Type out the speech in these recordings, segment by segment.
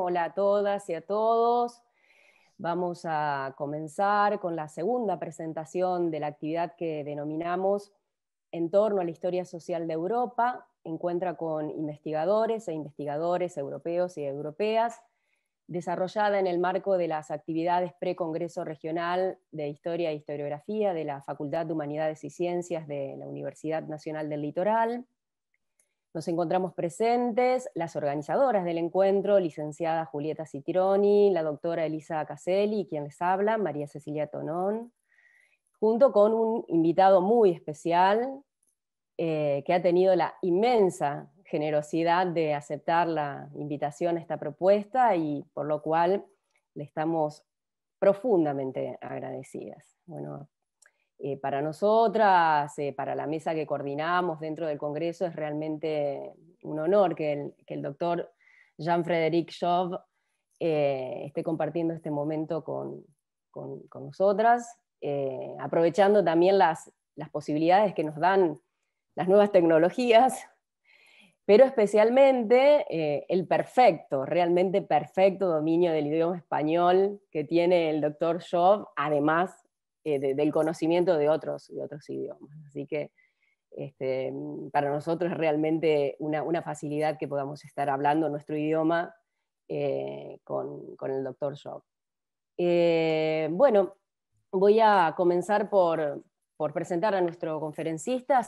Hola a todas y a todos. Vamos a comenzar con la segunda presentación de la actividad que denominamos En torno a la historia social de Europa. Encuentra con investigadores e investigadores europeos y europeas, desarrollada en el marco de las actividades pre-congreso regional de Historia e Historiografía de la Facultad de Humanidades y Ciencias de la Universidad Nacional del Litoral nos encontramos presentes las organizadoras del encuentro, licenciada Julieta Citironi, la doctora Elisa Caselli, quien les habla, María Cecilia Tonón, junto con un invitado muy especial eh, que ha tenido la inmensa generosidad de aceptar la invitación a esta propuesta y por lo cual le estamos profundamente agradecidas. Bueno, eh, para nosotras, eh, para la mesa que coordinamos dentro del Congreso, es realmente un honor que el, doctor Jean-Frédéric Chauve eh, esté compartiendo este momento con, nosotras, aprovechando también las, posibilidades que nos dan las nuevas tecnologías, pero especialmente el perfecto, realmente perfecto dominio del idioma español que tiene el doctor Chauve, además eh, del conocimiento de otros, otros idiomas. Así que este, para nosotros es realmente una, facilidad que podamos estar hablando nuestro idioma eh, con, el doctor Job. Eh, bueno, voy a comenzar por, presentar a nuestro conferencista,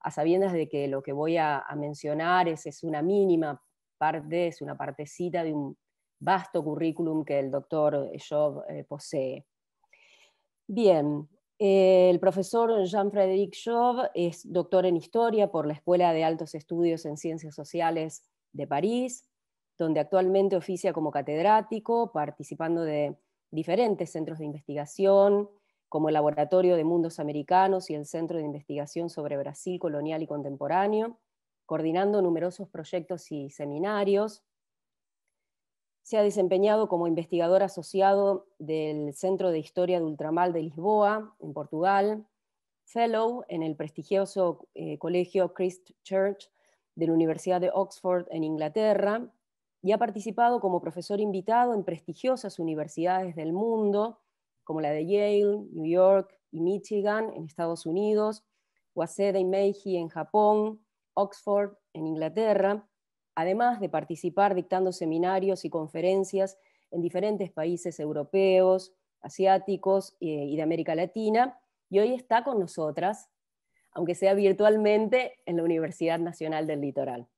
a, sabiendas de que lo que voy a, mencionar es, es una mínima parte, es una partecita de un vasto currículum que el doctor Job posee. Bien, eh, el profesor Jean-Frédéric Job es doctor en historia por la Escuela de Altos Estudios en Ciencias Sociales de París, donde actualmente oficia como catedrático, participando de diferentes centros de investigación, como el Laboratorio de Mundos Americanos y el Centro de Investigación sobre Brasil Colonial y Contemporáneo, coordinando numerosos proyectos y seminarios, se ha desempeñado como investigador asociado del Centro de Historia de Ultramar de Lisboa, en Portugal, fellow en el prestigioso eh, colegio Christ Church de la Universidad de Oxford en Inglaterra y ha participado como profesor invitado en prestigiosas universidades del mundo, como la de Yale, New York y Michigan en Estados Unidos, Waseda y Meiji en Japón, Oxford en Inglaterra, además de participar dictando seminarios y conferencias en diferentes países europeos, asiáticos eh, y de América Latina, y hoy está con nosotras, aunque sea virtualmente, en la Universidad Nacional del Litoral.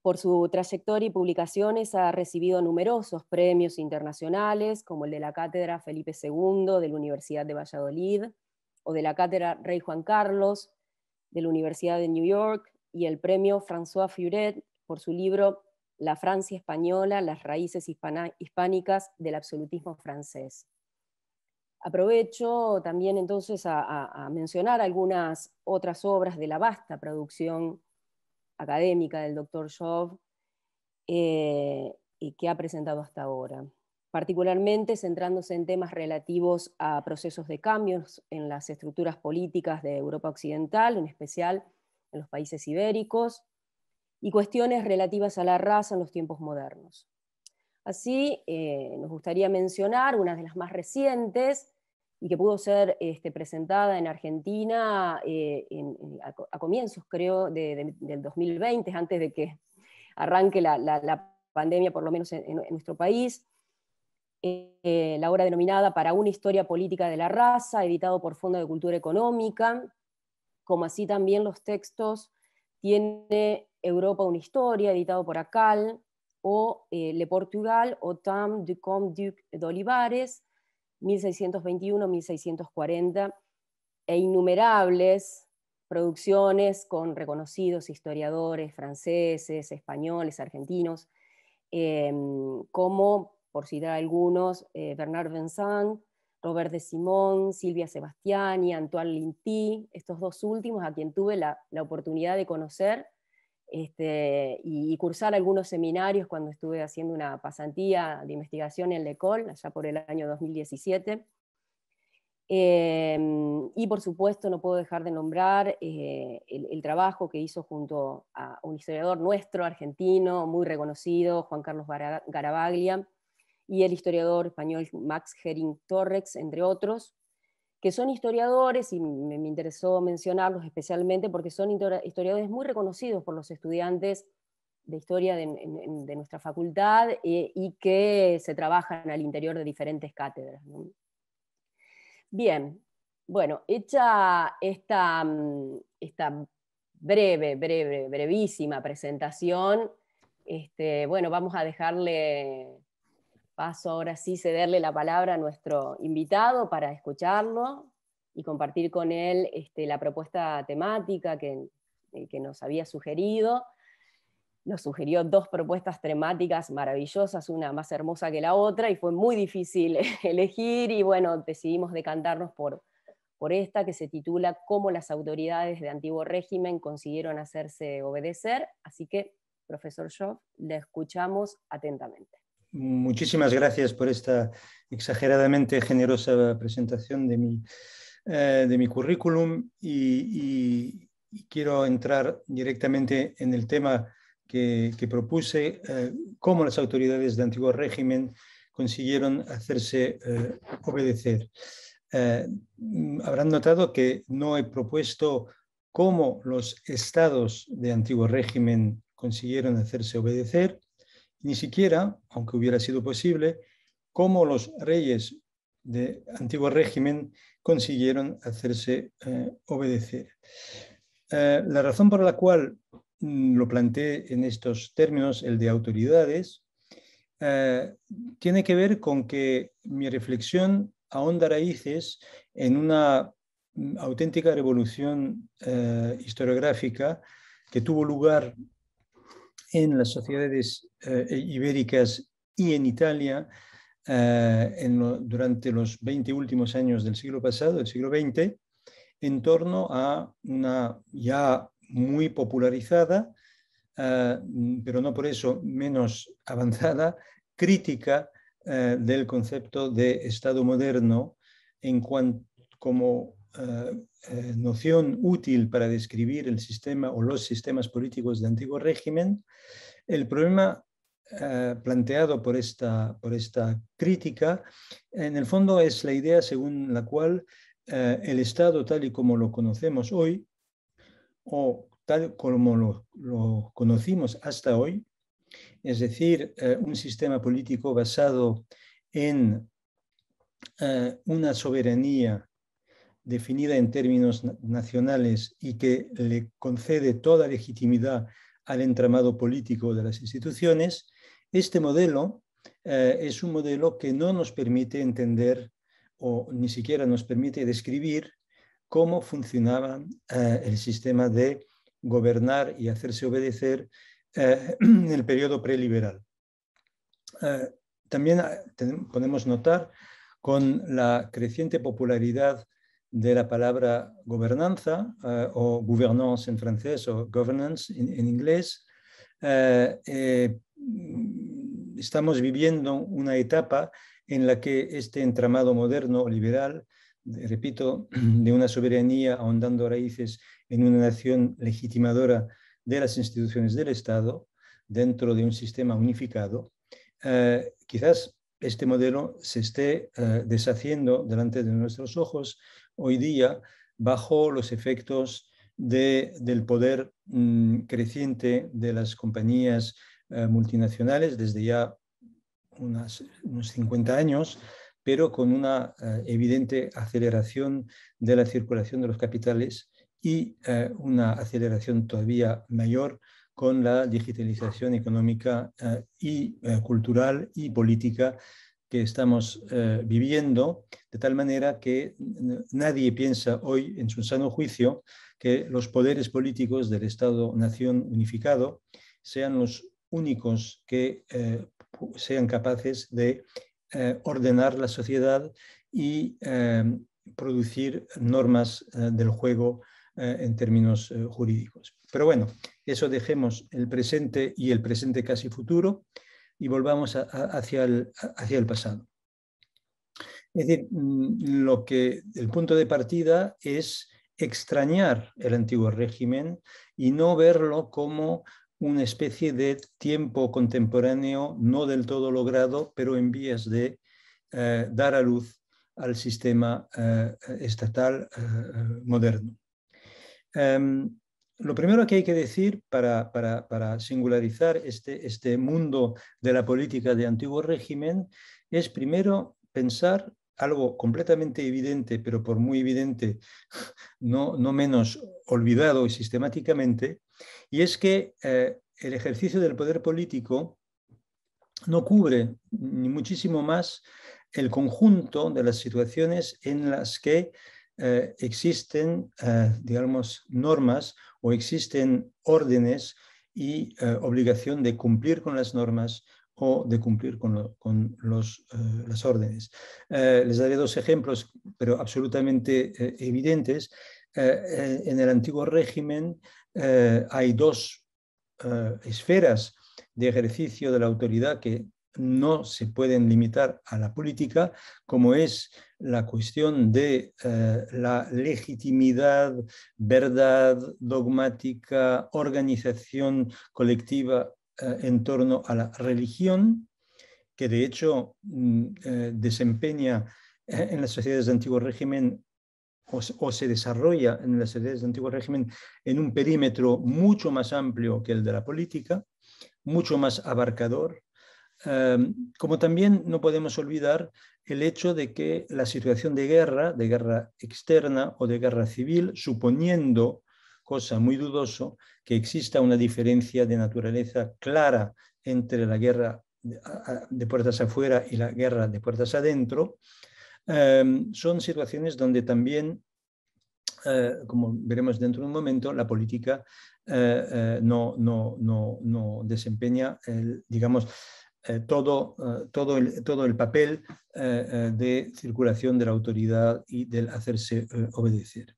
Por su trayectoria y publicaciones ha recibido numerosos premios internacionales, como el de la Cátedra Felipe II de la Universidad de Valladolid, o de la Cátedra Rey Juan Carlos de la Universidad de New York, y el premio François Furet por su libro La Francia Española, las raíces hispánicas del absolutismo francés. Aprovecho también entonces a, mencionar algunas otras obras de la vasta producción académica del doctor Job eh, y que ha presentado hasta ahora, particularmente centrándose en temas relativos a procesos de cambios en las estructuras políticas de Europa Occidental, en especial en los países ibéricos, y cuestiones relativas a la raza en los tiempos modernos. Así, eh, nos gustaría mencionar una de las más recientes y que pudo ser este, presentada en Argentina eh, a, comienzos, creo, del 2020, antes de que arranque la, pandemia, por lo menos en, nuestro país. Eh, la obra denominada Para una historia política de la raza, editado por Fondo de Cultura Económica, como así también los textos tiene Europa una historia, editado por Acal, o eh, Le Portugal, o Tam du Comte Duc d'Olivares, 1621-1640, e innumerables producciones con reconocidos historiadores franceses, españoles, argentinos, em, como, por citar algunos, eh, Bernard Vincent, Robert de Simón, Silvia Sebastiani, Antoine Lintí, estos dos últimos a quien tuve la, oportunidad de conocer este, y, cursar algunos seminarios cuando estuve haciendo una pasantía de investigación en LECOL, allá por el año 2017. Em, y por supuesto no puedo dejar de nombrar eh, el, el, trabajo que hizo junto a un historiador nuestro, argentino, muy reconocido, Juan Carlos Garabaglia, y el historiador español Max Gering Torrex, entre otros, que son historiadores, y me, interesó mencionarlos especialmente porque son historiadores muy reconocidos por los estudiantes de historia de, nuestra facultad eh, y que se trabajan al interior de diferentes cátedras. Bien, bueno, hecha esta, esta breve, breve, brevísima presentación, este, bueno, vamos a dejarle paso ahora sí cederle la palabra a nuestro invitado para escucharlo y compartir con él este, la propuesta temática eh, que, nos había sugerido. Nos sugirió dos propuestas temáticas maravillosas, una más hermosa que la otra, y fue muy difícil elegir, y bueno, decidimos decantarnos por, por esta que se titula Cómo las autoridades de antiguo régimen consiguieron hacerse obedecer. Así que, profesor Schoff, la escuchamos atentamente. Muchísimas gracias por esta exageradamente generosa presentación de mi, eh, de mi currículum y, quiero entrar directamente en el tema que, propuse, eh, cómo las autoridades de antiguo régimen consiguieron hacerse eh, obedecer. habrán notado que no he propuesto cómo los estados de antiguo régimen consiguieron hacerse obedecer, ni siquiera, aunque hubiera sido posible, cómo los reyes de antiguo régimen consiguieron hacerse eh, obedecer. Eh, la razón por la cual mm, lo planteé en estos términos, el de autoridades, eh, tiene que ver con que mi reflexión ahonda raíces en una mm, auténtica revolución historiográfica que tuvo lugar en las sociedades eh, ibéricas y en Italia eh, durante los 20 últimos años del siglo pasado, del siglo XX, en torno a una ya muy popularizada, eh, pero no por eso menos avanzada, crítica del concepto de Estado moderno en cuanto como eh, eh, noción útil para describir el sistema o los sistemas políticos de antiguo régimen, el problema eh, planteado por esta, por esta crítica, en el fondo es la idea según la cual el Estado tal y como lo conocemos hoy, o tal como lo, lo conocimos hasta hoy, es decir, un sistema político basado en una soberanía definida en términos nacionales y que le concede toda legitimidad al entramado político de las instituciones, este modelo eh, es un modelo que no nos permite entender o ni siquiera nos permite describir cómo funcionaba eh, el sistema de gobernar y hacerse obedecer en eh, el periodo preliberal. también ah, podemos notar con la creciente popularidad de la palabra gobernanza eh, o gouvernance en francés o governance en, inglés, eh, eh, estamos viviendo una etapa en la que este entramado moderno liberal, repito, de una soberanía ahondando raíces en una nación legitimadora de las instituciones del Estado dentro de un sistema unificado, quizás este modelo se esté deshaciendo delante de nuestros ojos hoy día bajo los efectos del poder mm, creciente de las compañías eh, multinacionales desde ya unos 50 años, pero con una eh, evidente aceleración de la circulación de los capitales y eh, una aceleración todavía mayor con la digitalización económica y cultural y política que estamos eh, viviendo, de tal manera que nadie piensa hoy en su sano juicio que los poderes políticos del Estado-Nación unificado sean los únicos que eh, sean capaces de eh, ordenar la sociedad y producir normas del juego en términos jurídicos. Pero bueno, eso dejemos el presente y el presente casi futuro y volvamos hacia, el, hacia el pasado. Es decir, mm, lo que, el punto de partida es extrañar el antiguo régimen y no verlo como una especie de tiempo contemporáneo no del todo logrado, pero en vías de eh, dar a luz al sistema eh, estatal eh, moderno. Em, lo primero que hay que decir para, singularizar este, este, mundo de la política de antiguo régimen es primero pensar algo completamente evidente, pero por muy evidente, no, menos olvidado y sistemáticamente, y es que eh, el ejercicio del poder político no cubre ni muchísimo más el conjunto de las situaciones en las que eh, existen, eh, digamos, normas o existen órdenes y eh, obligación de cumplir con las normas o de cumplir con, con los, las órdenes. les daré dos ejemplos, pero absolutamente evidentes. en el antiguo régimen hay dos esferas de ejercicio de la autoridad que no se pueden limitar a la política, como es la cuestión de eh, la legitimidad, verdad dogmática, organización colectiva eh, en torno a la religión, que de hecho mm, eh, desempeña en las sociedades de antiguo régimen o, se desarrolla en las sociedades de antiguo régimen en un perímetro mucho más amplio que el de la política, mucho más abarcador Em, como también no podemos olvidar el hecho de que la situación de guerra, de guerra externa o de guerra civil, suponiendo, cosa muy dudoso, que exista una diferencia de naturaleza clara entre la guerra de, puertas afuera y la guerra de puertas adentro, em, son situaciones donde también, eh, como veremos dentro de un momento, la política eh, eh, no, desempeña, el, digamos, eh, todo, eh, todo, el, todo el papel eh, de circulación de la autoridad y del hacerse obedecer.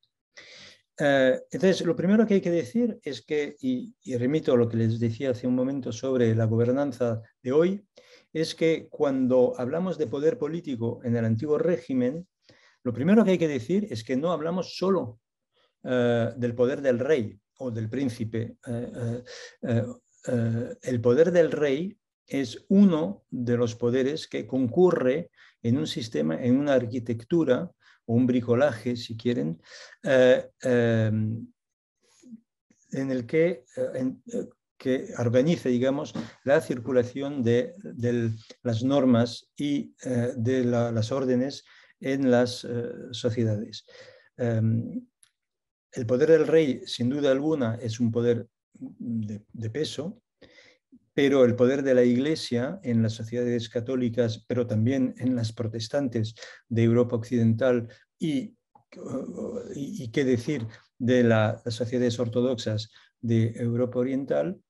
entonces, lo primero que hay que decir es que, y, y, remito a lo que les decía hace un momento sobre la gobernanza de hoy, es que cuando hablamos de poder político en el antiguo régimen, lo primero que hay que decir es que no hablamos solo del poder del rey o del príncipe. el poder del rey es uno de los poderes que concurre en un sistema, en una arquitectura o un bricolaje, si quieren, eh, em, en el que, eh, eh, que organiza, digamos, la circulación de, las normas y de las órdenes en las sociedades. Em, el poder del rey, sin duda alguna, es un poder de peso, pero el poder de la Iglesia en las sociedades católicas, pero también en las protestantes de Europa Occidental y, y, qué decir de las sociedades ortodoxas de Europa Oriental,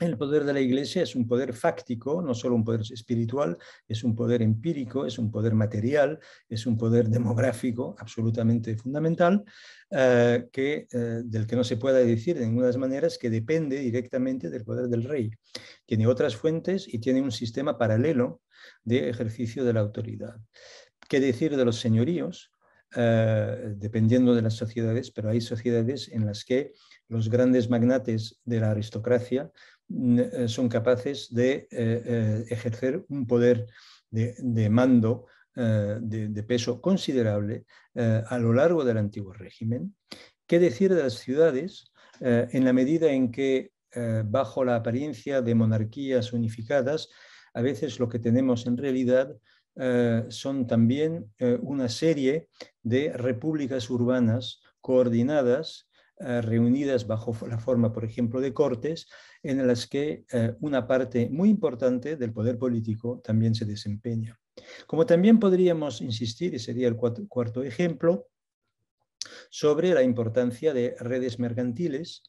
el poder de la Iglesia es un poder fáctico, no solo un poder espiritual, es un poder empírico, es un poder material, es un poder demográfico absolutamente fundamental, eh, que, eh, del que no se pueda decir de ninguna manera, que depende directamente del poder del rey. Tiene otras fuentes y tiene un sistema paralelo de ejercicio de la autoridad. ¿Qué decir de los señoríos? Eh, dependiendo de las sociedades, pero hay sociedades en las que los grandes magnates de la aristocracia eh, son capaces de eh, eh, ejercer un poder de, mando de, peso considerable a lo largo del antiguo régimen. ¿Qué decir de las ciudades en la medida en que bajo la apariencia de monarquías unificadas, a veces lo que tenemos en realidad son también una serie de repúblicas urbanas coordinadas eh, reunidas bajo la forma, por ejemplo, de cortes, en las que eh, una parte muy importante del poder político también se desempeña. Como también podríamos insistir, y sería el cuarto ejemplo, sobre la importancia de redes mercantiles,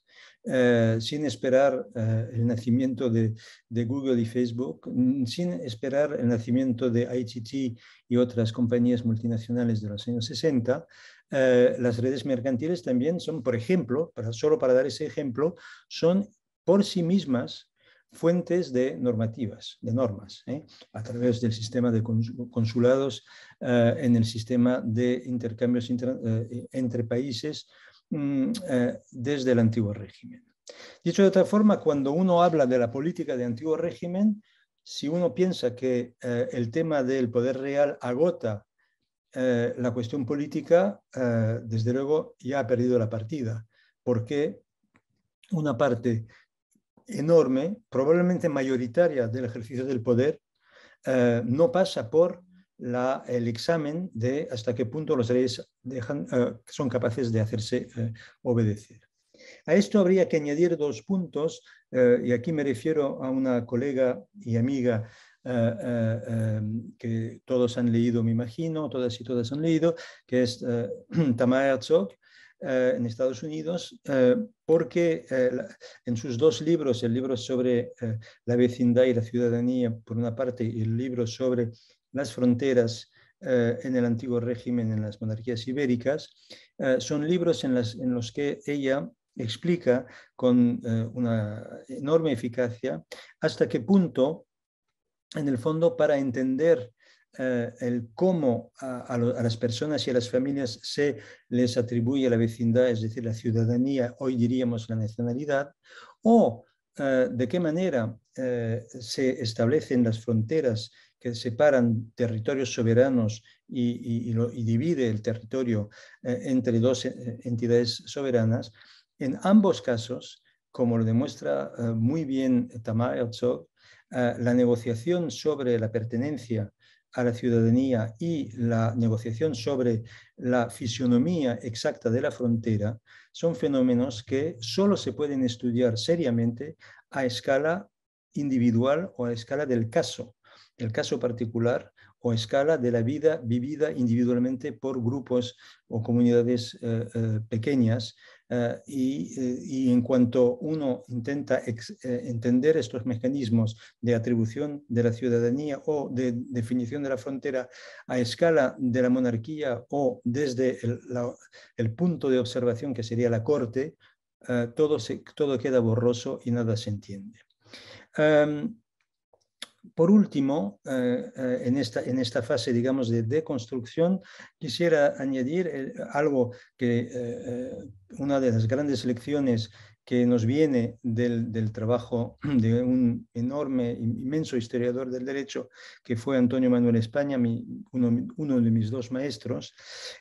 eh, sin esperar el nacimiento de, de, Google y Facebook, mm, sin esperar el nacimiento de ITT y otras compañías multinacionales de los años 60, eh, las redes mercantiles también son, por ejemplo, para, solo para dar ese ejemplo, son por sí mismas fuentes de normativas, de normas, ¿eh? a través del sistema de consulados, eh, en el sistema de intercambios entre países mm, desde el antiguo régimen. Dicho de otra forma, cuando uno habla de la política de antiguo régimen, si uno piensa que el tema del poder real agota eh, la cuestión política, eh, desde luego, ya ha perdido la partida, porque una parte enorme, probablemente mayoritaria del ejercicio del poder, eh, no pasa por el examen de hasta qué punto los reyes son capaces de hacerse obedecer. A esto habría que añadir dos puntos, y aquí me refiero a una colega y amiga eh, eh, em, que todos han leído, me imagino, todas y todas han leído, que es eh, Tamara Herzog, en Estados Unidos porque en sus dos libros, el libro sobre la vecindad y la ciudadanía por una parte y el libro sobre las fronteras en el antiguo régimen, en las monarquías ibéricas, son libros en, las, en, los que ella explica con una enorme eficacia hasta qué punto en el fondo para entender eh, el cómo a, las personas y a las familias se les atribuye la vecindad, es decir, la ciudadanía, hoy diríamos la nacionalidad, o eh, de qué manera eh, se establecen las fronteras que separan territorios soberanos y, divide el territorio entre dos entidades soberanas, en ambos casos, como lo demuestra muy bien Tamar eh, la negociación sobre la pertenencia a la ciudadanía y la negociación sobre la fisionomía exacta de la frontera son fenómenos que solo se pueden estudiar seriamente a escala individual o a escala del caso, el caso particular o a escala de la vida vivida individualmente por grupos o comunidades eh, eh, pequeñas eh, eh, y, en cuanto uno intenta eh, entender estos mecanismos de atribución de la ciudadanía o de definición de la frontera a escala de la monarquía o desde el, punto de observación que sería la corte, todo, se, todo queda borroso y nada se entiende. Em, por último, eh, eh, en esta, fase, digamos, de deconstrucción, quisiera añadir eh, algo que una de las grandes lecciones que nos viene del, del, trabajo de un enorme, inmenso historiador del derecho, que fue Antonio Manuel España, uno, de mis dos maestros,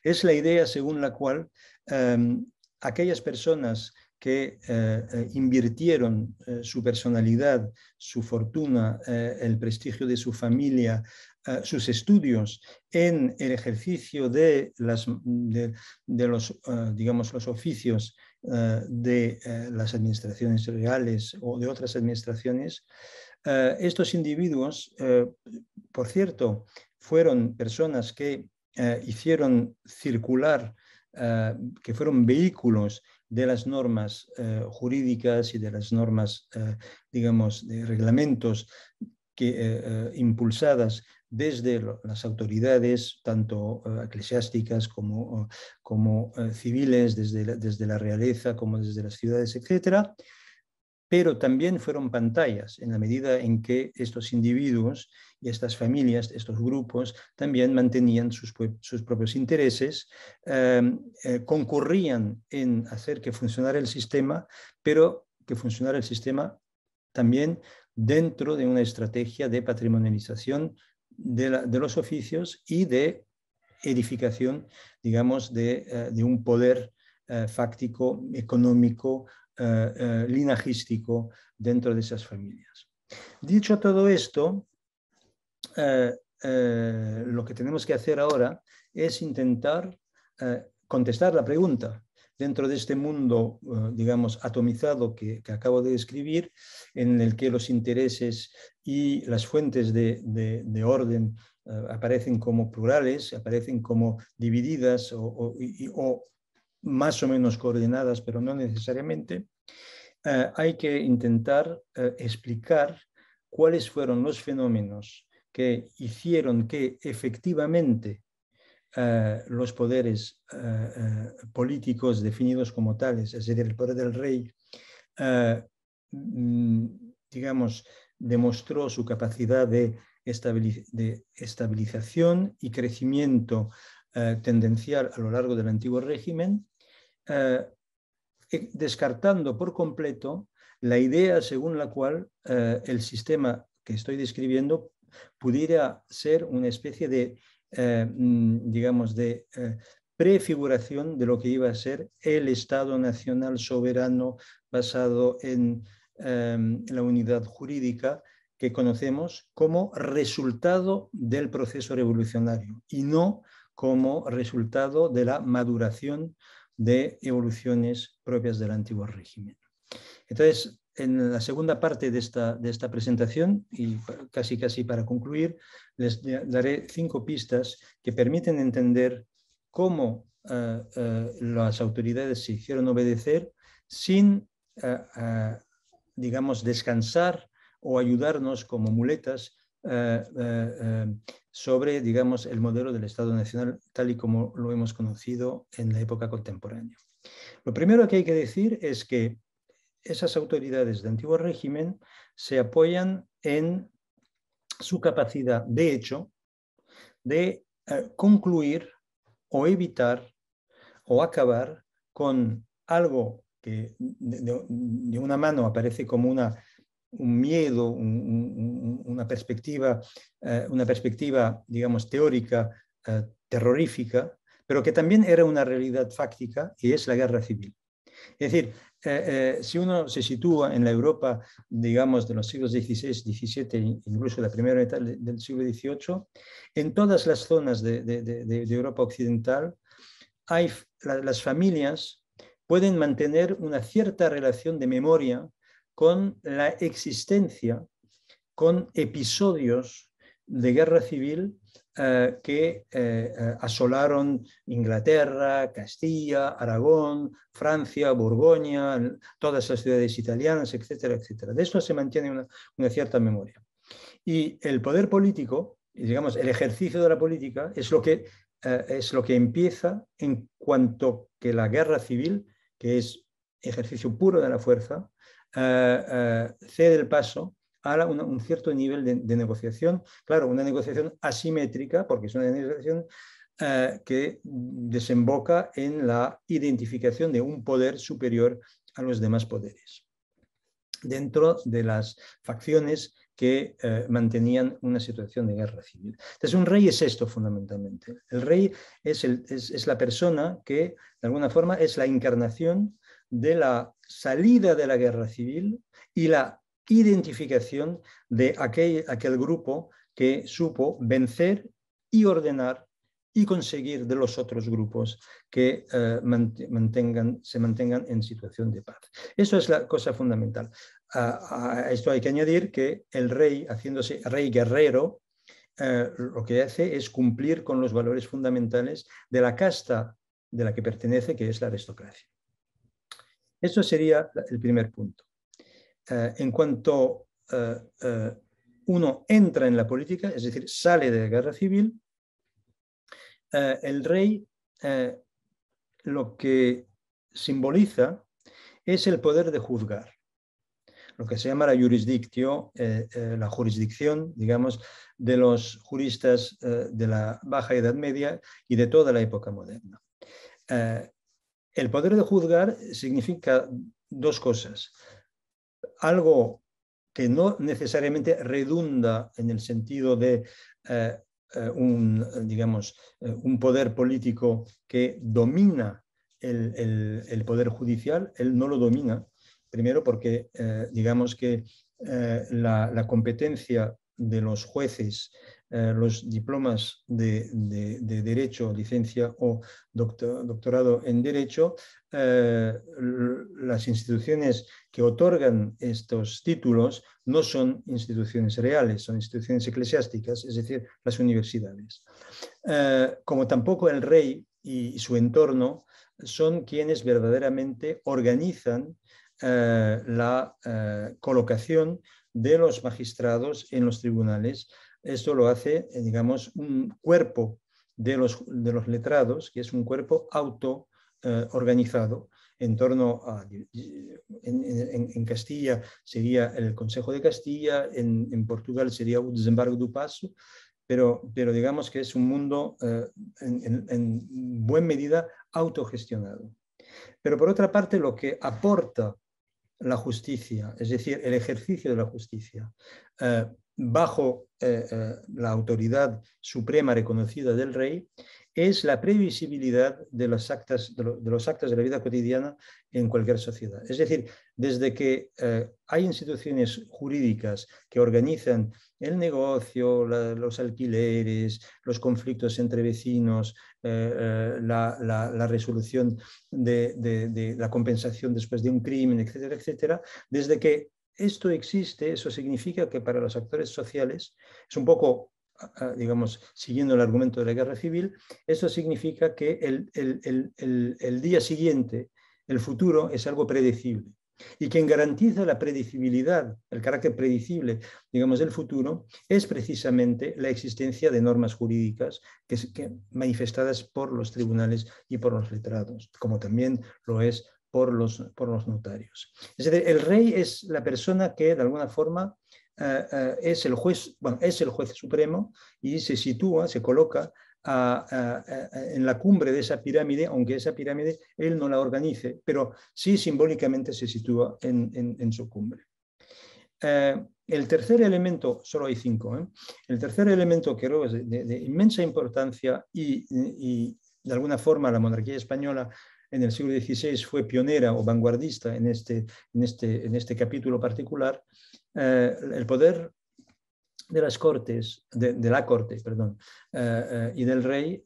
es la idea según la cual em, aquellas personas que eh, eh, invirtieron eh, su personalidad, su fortuna, el prestigio de su familia, sus estudios en el ejercicio de, los, digamos, los oficios de las administraciones reales o de otras administraciones, estos individuos, por cierto, fueron personas que hicieron circular, que fueron vehículos de las normas eh, jurídicas y de las normas, eh, digamos, de reglamentos eh, impulsadas desde las autoridades, tanto eclesiásticas como, civiles, desde la, desde la realeza, como desde las ciudades, etcétera, pero también fueron pantallas en la medida en que estos individuos y estas familias, estos grupos, también mantenían sus, propios intereses, em, eh, concurrían en hacer que funcionara el sistema, pero que funcionara el sistema también dentro de una estrategia de patrimonialización de, los oficios y de edificación, digamos, de, eh, de un poder eh, fáctico, económico, eh, eh, linajístico dentro de esas familias. Dicho todo esto, eh, lo que tenemos que hacer ahora es intentar contestar la pregunta dentro de este mundo, digamos, atomizado que, acabo de describir, en el que los intereses y las fuentes de, orden aparecen como plurales, aparecen como divididas o más o menos coordinadas, pero no necesariamente, eh, hay que intentar eh, explicar cuáles fueron los fenómenos que hicieron que efectivamente eh, los poderes políticos definidos como tales, es decir, el poder del rey, mm, digamos, demostró su capacidad de estabilización y crecimiento eh, tendencial a lo largo del antiguo régimen, eh, eh, descartando por completo la idea según la cual el sistema que estoy describiendo pudiera ser una especie de, mm, digamos, de prefiguración de lo que iba a ser el Estado nacional soberano basado en em, la unidad jurídica que conocemos como resultado del proceso revolucionario y no como resultado de la maduración de evoluciones propias del antiguo régimen. Entonces, en la segunda parte de esta, presentación, y casi casi para concluir, les daré cinco pistas que permiten entender cómo eh, eh, las autoridades se hicieron obedecer sin, eh, digamos, descansar o ayudarnos como muletas eh, eh, sobre, digamos, el modelo del Estado Nacional tal y como lo hemos conocido en la época contemporánea. Lo primero que hay que decir es que esas autoridades de antiguo régimen se apoyan en su capacidad, de hecho, de eh, concluir o evitar o acabar con algo que de una mano aparece como una un miedo, una, perspectiva, eh, una perspectiva, digamos, teórica eh, terrorífica, pero que también era una realidad fáctica y es la guerra civil. Es decir, eh, si uno se sitúa en la Europa, digamos, de los siglos XVI, XVII, incluso la primera mitad del siglo XVIII, en todas las zonas de, Europa Occidental, hay, las familias pueden mantener una cierta relación de memoria con la existencia, con episodios de guerra civil eh, que eh, eh, asolaron Inglaterra, Castilla, Aragón, Francia, Borgoña, todas las ciudades italianas, etcétera, etcétera. De eso se mantiene una, cierta memoria. Y el poder político, digamos, el ejercicio de la política, es lo que, es lo que empieza en cuanto que la guerra civil, que es ejercicio puro de la fuerza, eh, eh, cede el paso a un cierto nivel de, negociación, claro, una negociación asimétrica, porque es una negociación eh, que desemboca en la identificación de un poder superior a los demás poderes dentro de las facciones que mantenían una situación de guerra civil. Entonces, un rey es esto fundamentalmente. El rey es la persona que, de alguna forma, es la encarnación de la salida de la guerra civil y la identificación de aquel, aquel grupo que supo vencer y ordenar y conseguir de los otros grupos que eh, mantengan, se mantengan en situación de paz. Eso es la cosa fundamental. A, esto hay que añadir que el rey, haciéndose rey guerrero, eh, lo que hace es cumplir con los valores fundamentales de la casta de la que pertenece, que es la aristocracia. Eso sería el primer punto. Eh, en cuanto eh, eh, uno entra en la política, es decir, sale de la guerra civil, el rey lo que simboliza es el poder de juzgar, lo que se llama la jurisdicción, la jurisdicción, digamos, de los juristas de la Baja Edad Media y de toda la época moderna. El poder de juzgar significa dos cosas. Algo que no necesariamente redunda en el sentido de eh, eh, un, digamos, eh, un poder político que domina el, poder judicial, él no lo domina, primero porque digamos que la, competencia de los jueces eh, los diplomas de, Derecho, licencia o doctorado en Derecho, eh, las instituciones que otorgan estos títulos no son instituciones reales, son instituciones eclesiásticas, es decir, las universidades. Eh, como tampoco el rey y su entorno son quienes verdaderamente organizan la colocación de los magistrados en los tribunales esto lo hace, eh, digamos, un cuerpo de los, de los letrados, que es un cuerpo auto eh, organizado en torno a, en, en, Castilla sería el Consejo de Castilla, en, Portugal sería un Desembargo do Paso, pero, pero digamos que es un mundo eh, en, buena medida autogestionado. Pero por otra parte, lo que aporta la justicia, es decir, el ejercicio de la justicia, bajo eh, eh, la autoridad suprema reconocida del rey, es la previsibilidad de, actas, de, los actos de la vida cotidiana en cualquier sociedad. Es decir, desde que eh, hay instituciones jurídicas que organizan el negocio, los alquileres, los conflictos entre vecinos, la, resolución de, de, la compensación después de un crimen, etcétera, etcétera, desde que esto existe, eso significa que para los actores sociales, es un poco, digamos, siguiendo el argumento de la guerra civil, eso significa que el, día siguiente, el futuro, es algo predecible. Y quien garantiza la predecibilidad, el carácter predecible, digamos, del futuro, es precisamente la existencia de normas jurídicas que, manifestadas por los tribunales y por los letrados, como también lo es por los, por los notarios. Es decir, el rey es la persona que de alguna forma eh, eh, es, el juez, bueno, es el juez supremo y se sitúa, se coloca en la cumbre de esa pirámide, aunque esa pirámide él no la organice, pero sí simbólicamente se sitúa en, en, su cumbre. Eh, el tercer elemento, solo hay cinco, el tercer elemento que creo es de, de inmensa importancia y, y, de alguna forma la monarquía española en el siglo XVI fue pionera o vanguardista en este, en este, en este capítulo particular, eh, el poder de las cortes, de, la corte, perdón, eh, eh, y del rey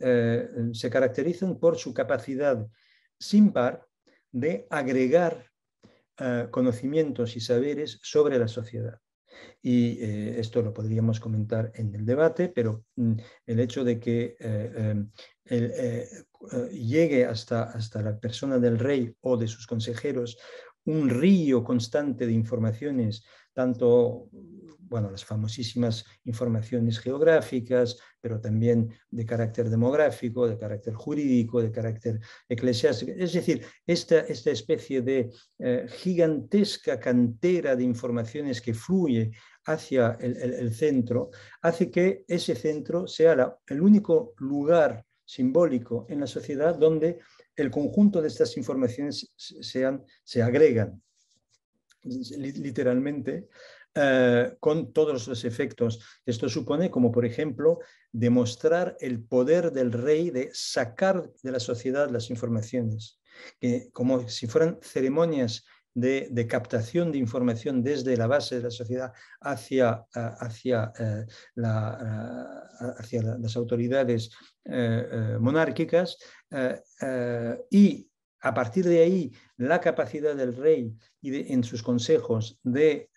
se caracterizan por su capacidad sin par de agregar conocimientos y saberes sobre la sociedad. Y esto lo podríamos comentar en el debate, pero mm, el hecho de que el, eh, llegue hasta, la persona del rey o de sus consejeros un río constante de informaciones, tanto bueno, las famosísimas informaciones geográficas, pero también de carácter demográfico, de carácter jurídico, de carácter eclesiástico. Es decir, esta, esta especie de eh, gigantesca cantera de informaciones que fluye hacia el, centro hace que ese centro sea el único lugar simbólico en la sociedad donde el conjunto de estas informaciones se agregan literalmente eh, con todos los efectos. Esto supone como, por ejemplo, demostrar el poder del rey de sacar de la sociedad las informaciones, que, como si fueran ceremonias de, captación de información desde la base de la sociedad hacia, eh, hacia, eh, eh, las autoridades monárquicas y a partir de ahí la capacidad del rey y de, en sus consejos de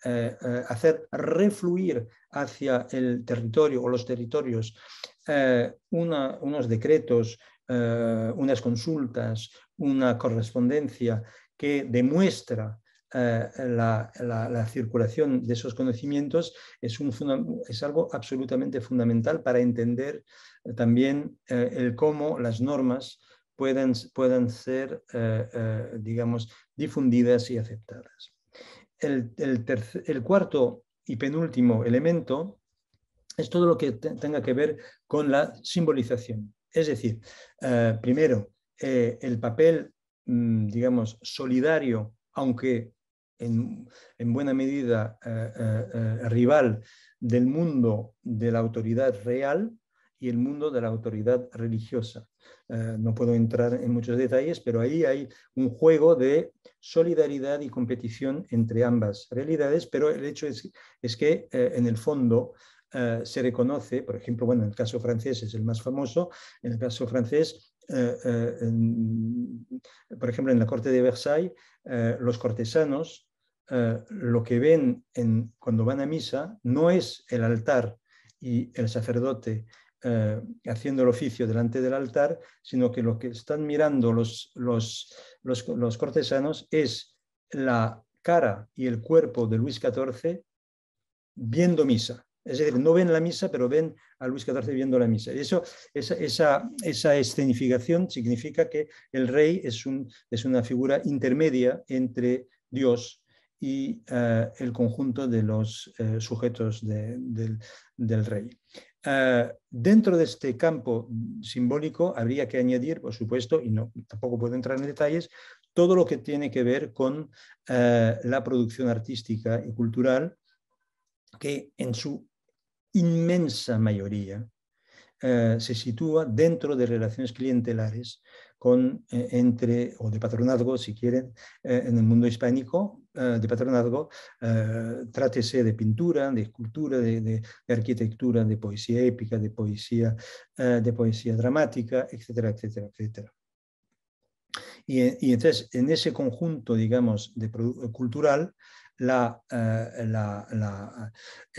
hacer refluir hacia el territorio o los territorios unos decretos, unas consultas, una correspondencia que demuestra eh, la, circulación de esos conocimientos es, un, es algo absolutamente fundamental para entender eh, también eh, el cómo las normas pueden, puedan ser, digamos, difundidas y aceptadas. El, el, cuarto y penúltimo elemento es todo lo que tenga que ver con la simbolización. Es decir, primero, el papel Mm, digamos, solidario, aunque en, en buena medida eh, eh, eh, rival del mundo de la autoridad real y el mundo de la autoridad religiosa. no puedo entrar en muchos detalles, pero ahí hay un juego de solidaridad y competición entre ambas realidades, pero el hecho es, es que en el fondo se reconoce, por ejemplo, bueno, en el caso francés es el más famoso, en el caso francés eh, eh, por ejemplo, en la corte de Versailles, eh, los cortesanos lo que ven en, cuando van a misa no es el altar y el sacerdote haciendo el oficio delante del altar, sino que lo que están mirando los, los, los, cortesanos es la cara y el cuerpo de Luis XIV viendo misa. Es decir, no ven la misa, pero ven a Luis XIV viendo la misa. Y eso, esa, esa, escenificación significa que el rey es, un, es una figura intermedia entre Dios y eh, el conjunto de los eh, sujetos del, rey. Eh, dentro de este campo simbólico habría que añadir, por supuesto, y no, tampoco puedo entrar en detalles, todo lo que tiene que ver con la producción artística y cultural que en su inmensa mayoría eh, se sitúa dentro de relaciones clientelares con, eh, entre, o de patronazgo, si quieren, eh, en el mundo hispánico, de patronazgo, trátese de pintura, de escultura, de, arquitectura, de poesía épica, de poesía, de poesía dramática, etcétera, etcétera, etcétera. Y, entonces, en ese conjunto, digamos, de, cultural, eh,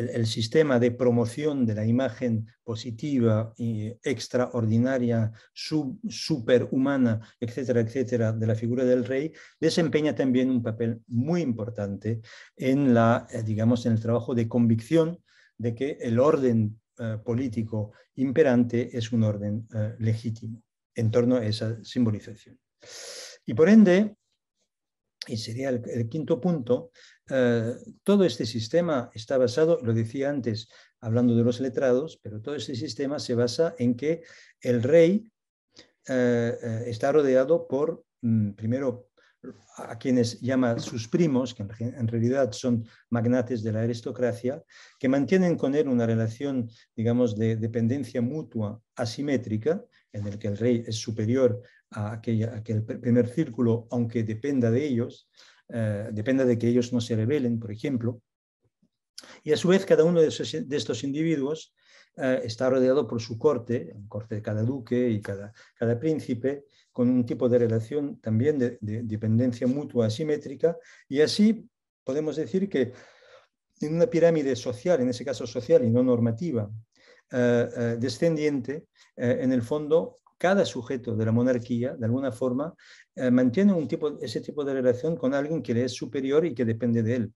el, sistema de promoción de la imagen positiva y extraordinaria, superhumana, etcétera, etcétera, de la figura del rey, desempeña también un papel muy importante en, la, eh, digamos, en el trabajo de convicción de que el orden eh, político imperante es un orden legítimo en torno a esa simbolización. Y por ende, y sería el, quinto punto, eh, todo este sistema está basado, lo decía antes hablando de los letrados, pero todo este sistema se basa en que el rey eh, eh, está rodeado por, mm, primero, a quienes llama sus primos, que en realidad son magnates de la aristocracia, que mantienen con él una relación, digamos, de dependencia mutua asimétrica, en el que el rey es superior a, aquel primer círculo, aunque dependa de ellos, eh, dependa de que ellos no se rebelen, por ejemplo. Y a su vez, cada uno de, estos individuos eh, está rodeado por su corte, corte de cada duque y cada, cada príncipe, con un tipo de relación también de, dependencia mutua asimétrica. Y así podemos decir que en una pirámide social, en ese caso social y no normativa, eh, descendiente, en el fondo cada sujeto de la monarquía, de alguna forma, eh, mantiene un tipo, ese tipo de relación con alguien que le es superior y que depende de él.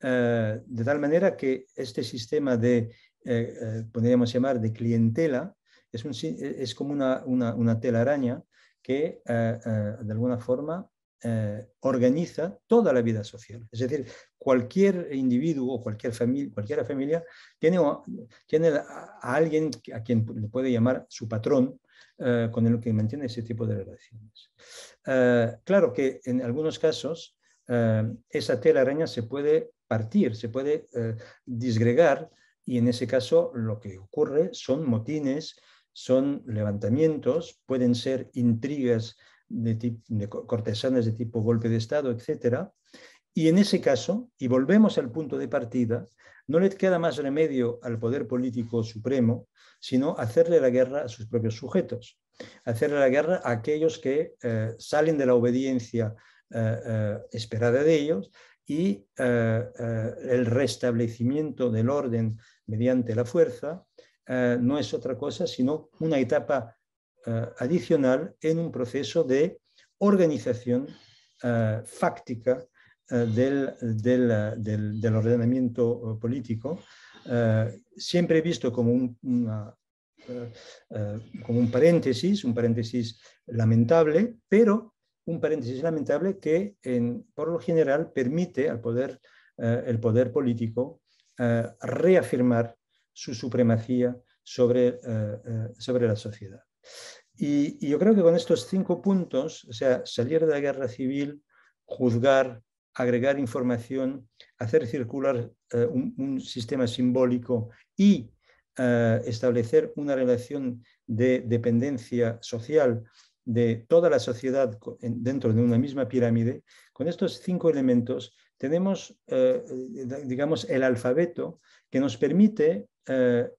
Eh, de tal manera que este sistema de, eh, podríamos llamar, de clientela, es, como una, una, araña telaraña que, de alguna forma, organiza toda la vida social. Es decir, cualquier individuo cualquier familia, tiene, tiene a alguien a quien le puede llamar su patrón, eh, con el que mantiene ese tipo de relaciones. Eh, claro que en algunos casos eh, esa tela araña se puede partir, se puede disgregar y en ese caso lo que ocurre son motines, son levantamientos, pueden ser intrigas de, cortesanas de tipo golpe de Estado, etcétera. Y en ese caso, y volvemos al punto de partida, no le queda más remedio al poder político supremo sino hacerle la guerra a sus propios sujetos, hacerle la guerra a aquellos que eh, salen de la obediencia eh, eh, esperada de ellos y el restablecimiento del orden mediante la fuerza no es otra cosa sino una etapa adicional en un proceso de organización fáctica del, ordenamiento político eh, siempre he visto como un, eh, eh, como un paréntesis, un paréntesis lamentable, pero un paréntesis lamentable que en, por lo general permite al poder, el poder político reafirmar su supremacía sobre, sobre la sociedad. Y, y, yo creo que con estos cinco puntos, o sea, salir de la guerra civil, juzgar, agregar información, hacer circular eh, un, sistema simbólico y eh, establecer una relación de dependencia social de toda la sociedad dentro de una misma pirámide, con estos cinco elementos tenemos, eh, digamos, el alfabeto que nos permite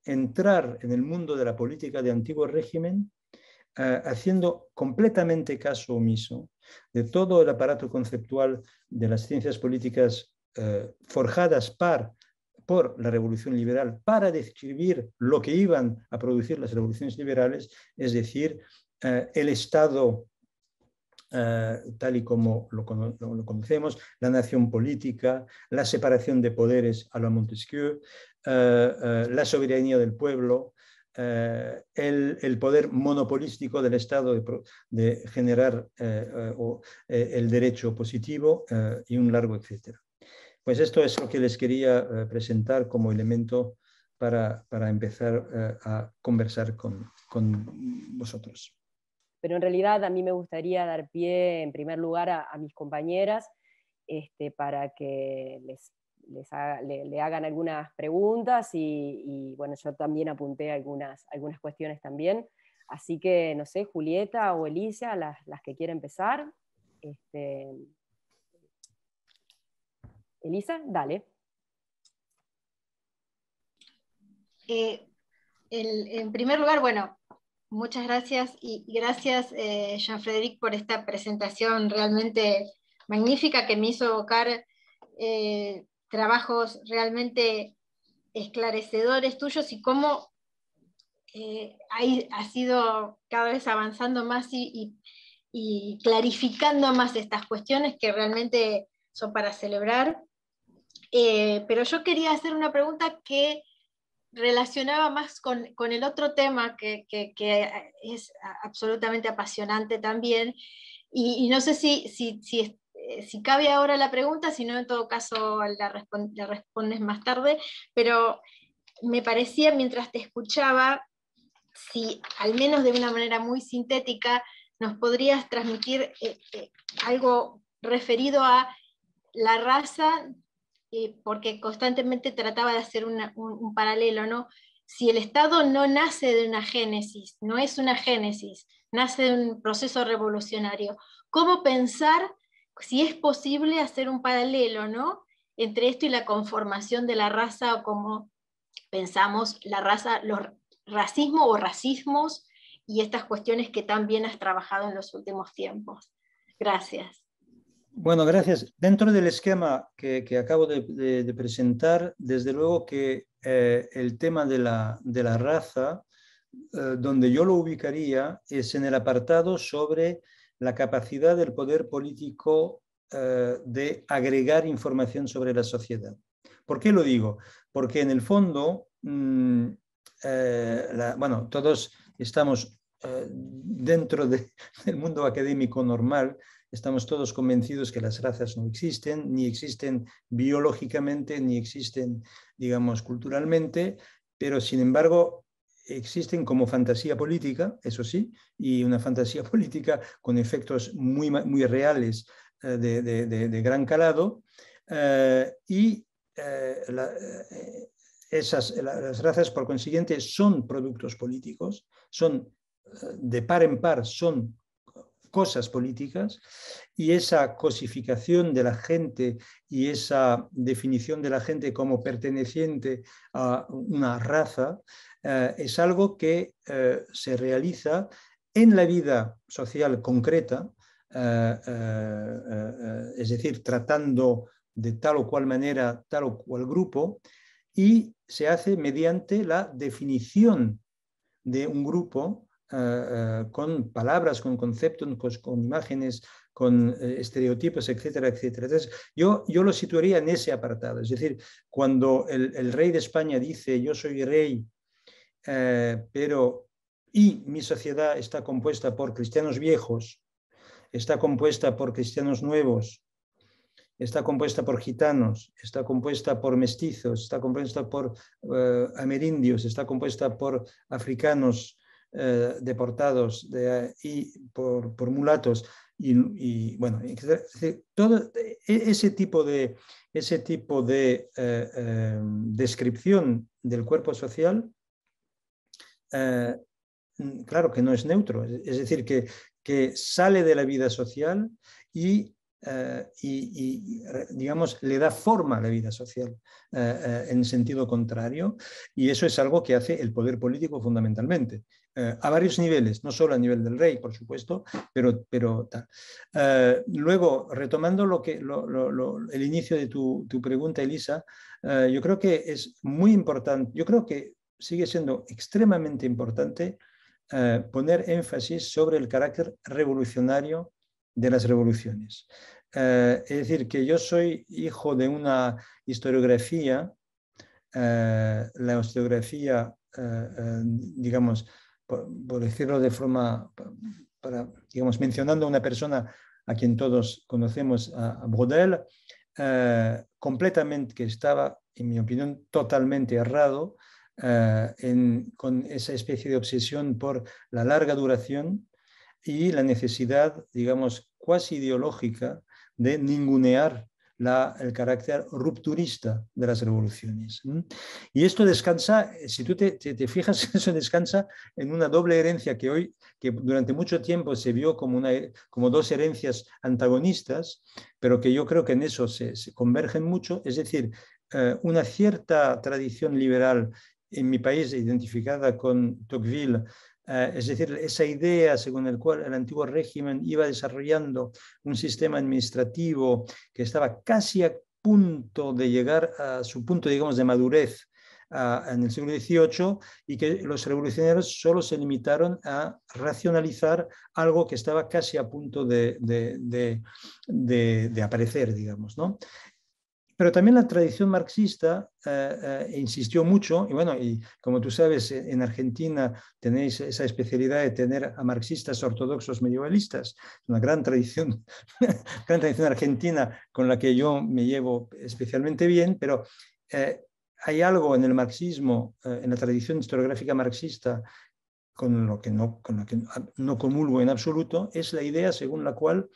entrar en el mundo de la política de antiguo régimen haciendo completamente caso omiso de todo el aparato conceptual de las ciencias políticas eh, forjadas por la revolución liberal para describir lo que iban a producir las revoluciones liberales, es decir, eh, el Estado eh, tal y como lo, conocemos, la nación política, la separación de poderes a la Montesquieu, la soberanía del pueblo, el, poder monopolístico del Estado de, generar el derecho positivo y un largo etcétera. Pues esto es lo que les quería eh, presentar como elemento para, empezar eh, a conversar con, vosotros. Pero en realidad a mí me gustaría dar pie en primer lugar a, mis compañeras este, para que les, le, hagan algunas preguntas y, bueno, yo también apunté algunas, algunas cuestiones también. Así que, no sé, Julieta o Elisa, las, que quieran empezar. Este, Elisa, dale. Eh, en primer lugar, bueno, muchas gracias y gracias eh, Jean-Frédéric por esta presentación realmente magnífica que me hizo evocar eh, trabajos realmente esclarecedores tuyos y cómo ha sido cada vez avanzando más y, clarificando más estas cuestiones que realmente son para celebrar. Eh, pero yo quería hacer una pregunta que relacionaba más con, el otro tema que, es absolutamente apasionante también. Y, no sé si, eh, si, cabe ahora la pregunta, si no, en todo caso la, respondes más tarde, pero me parecía mientras te escuchaba, si al menos de una manera muy sintética nos podrías transmitir eh, algo referido a la raza eh, porque constantemente trataba de hacer un, paralelo, ¿no? Si el Estado no nace de una génesis, no es una génesis, nace de un proceso revolucionario, ¿cómo pensar si es posible hacer un paralelo, ¿no? Entre esto y la conformación de la raza o como pensamos la raza, los racismo o racismos y estas cuestiones que también has trabajado en los últimos tiempos. Gracias. Bueno, gracias. Dentro del esquema que, acabo de, presentar, desde luego que eh, el tema de la, raza, eh, donde yo lo ubicaría, es en el apartado sobre la capacidad del poder político eh, de agregar información sobre la sociedad. ¿Por qué lo digo? Porque en el fondo, mm, bueno, todos estamos dentro del mundo académico normal, Estamos todos convencidos que las razas no existen, ni existen biológicamente, ni existen, digamos, culturalmente, pero sin embargo existen como fantasía política, eso sí, y una fantasía política con efectos muy, muy reales eh, de, gran calado. Eh, y eh, esas, las razas, por consiguiente, son productos políticos, son de par en par, son cosas políticas y esa cosificación de la gente y esa definición de la gente como perteneciente a una raza eh, es algo que eh, se realiza en la vida social concreta, eh, es decir, tratando de tal o cual manera tal o cual grupo, y se hace mediante la definición de un grupo eh, eh, con palabras, con conceptos, con, pues, con imágenes, con eh, estereotipos, etcétera, etcétera. yo, yo lo situaría en ese apartado. Es decir, cuando el, rey de España dice yo soy rey, pero y mi sociedad está compuesta por cristianos viejos, está compuesta por cristianos nuevos, está compuesta por gitanos, está compuesta por mestizos, está compuesta por amerindios, está compuesta por africanos, eh, deportados y por, mulatos y, bueno, e, ese tipo de, ese tipo de eh, em, descripción del cuerpo social, eh, mm, claro que no es neutro, es decir, que, sale de la vida social y, y, y, digamos, le da forma a la vida social en sentido contrario, y eso es algo que hace el poder político fundamentalmente. Eh, a varios niveles, no solo a nivel del rey, por supuesto, pero, tal. Eh, luego, retomando lo que, el inicio de tu, pregunta, Elisa, eh, yo creo que es muy importante, yo creo que sigue siendo extremadamente importante poner énfasis sobre el carácter revolucionario de las revoluciones. es decir, que yo soy hijo de una historiografía, la historiografía, digamos, por, decirlo de forma, para, digamos, mencionando a una persona a quien todos conocemos, a, a eh, completamente, que estaba, en mi opinión, totalmente errado eh, con esa especie de obsesión por la larga duración y la necesidad, digamos, cuasi ideológica de ningunear el carácter rupturista de las revoluciones. Y esto descansa, eh, si tú te, te, fijas, eso descansa en una doble herencia que hoy, que durante mucho tiempo se vio como, una, como dos herencias antagonistas, pero que yo creo que en eso se, convergen mucho, es decir, eh, una cierta tradición liberal en mi país identificada con Tocqueville, eh, es decir, esa idea según la cual el antiguo régimen iba desarrollando un sistema administrativo que estaba casi a punto de llegar a su punto, digamos, de madurez en el siglo XVIII y que los revolucionarios solo se limitaron a racionalizar algo que estaba casi a punto de, de aparecer, digamos. ¿no? Pero también la tradición marxista eh, eh, insistió mucho, y bueno, y como tú sabes, e, en Argentina tenéis esa especialidad de tener a marxistas ortodoxos medievalistas, una gran tradición, gran tradición argentina con la que yo me llevo especialmente bien, pero eh, hay algo en el marxismo, en la tradición historiográfica marxista, con lo que no, con lo que no comulgo en absoluto, es la idea según la cual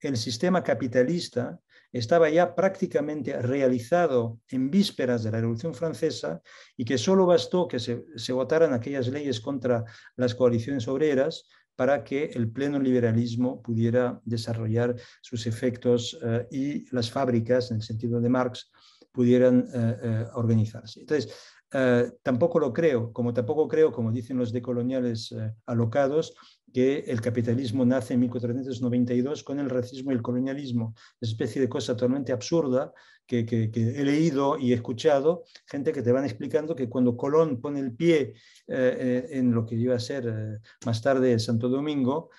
el sistema capitalista estaba ya prácticamente realizado en vísperas de la Revolución Francesa y que solo bastó que se, votaran aquellas leyes contra las coaliciones obreras para que el pleno liberalismo pudiera desarrollar sus efectos eh, y las fábricas, en el sentido de Marx, pudieran eh, eh, organizarse. Entonces, tampoco lo creo, como tampoco creo, como dicen los decoloniales coloniales alocados, que el capitalismo nace en 1492 con el racismo y el colonialismo, esa especie de cosa totalmente absurda que, he leído y escuchado, gente que te van explicando que cuando Colón pone el pie eh, eh, en lo que iba a ser eh, más tarde Santo Domingo,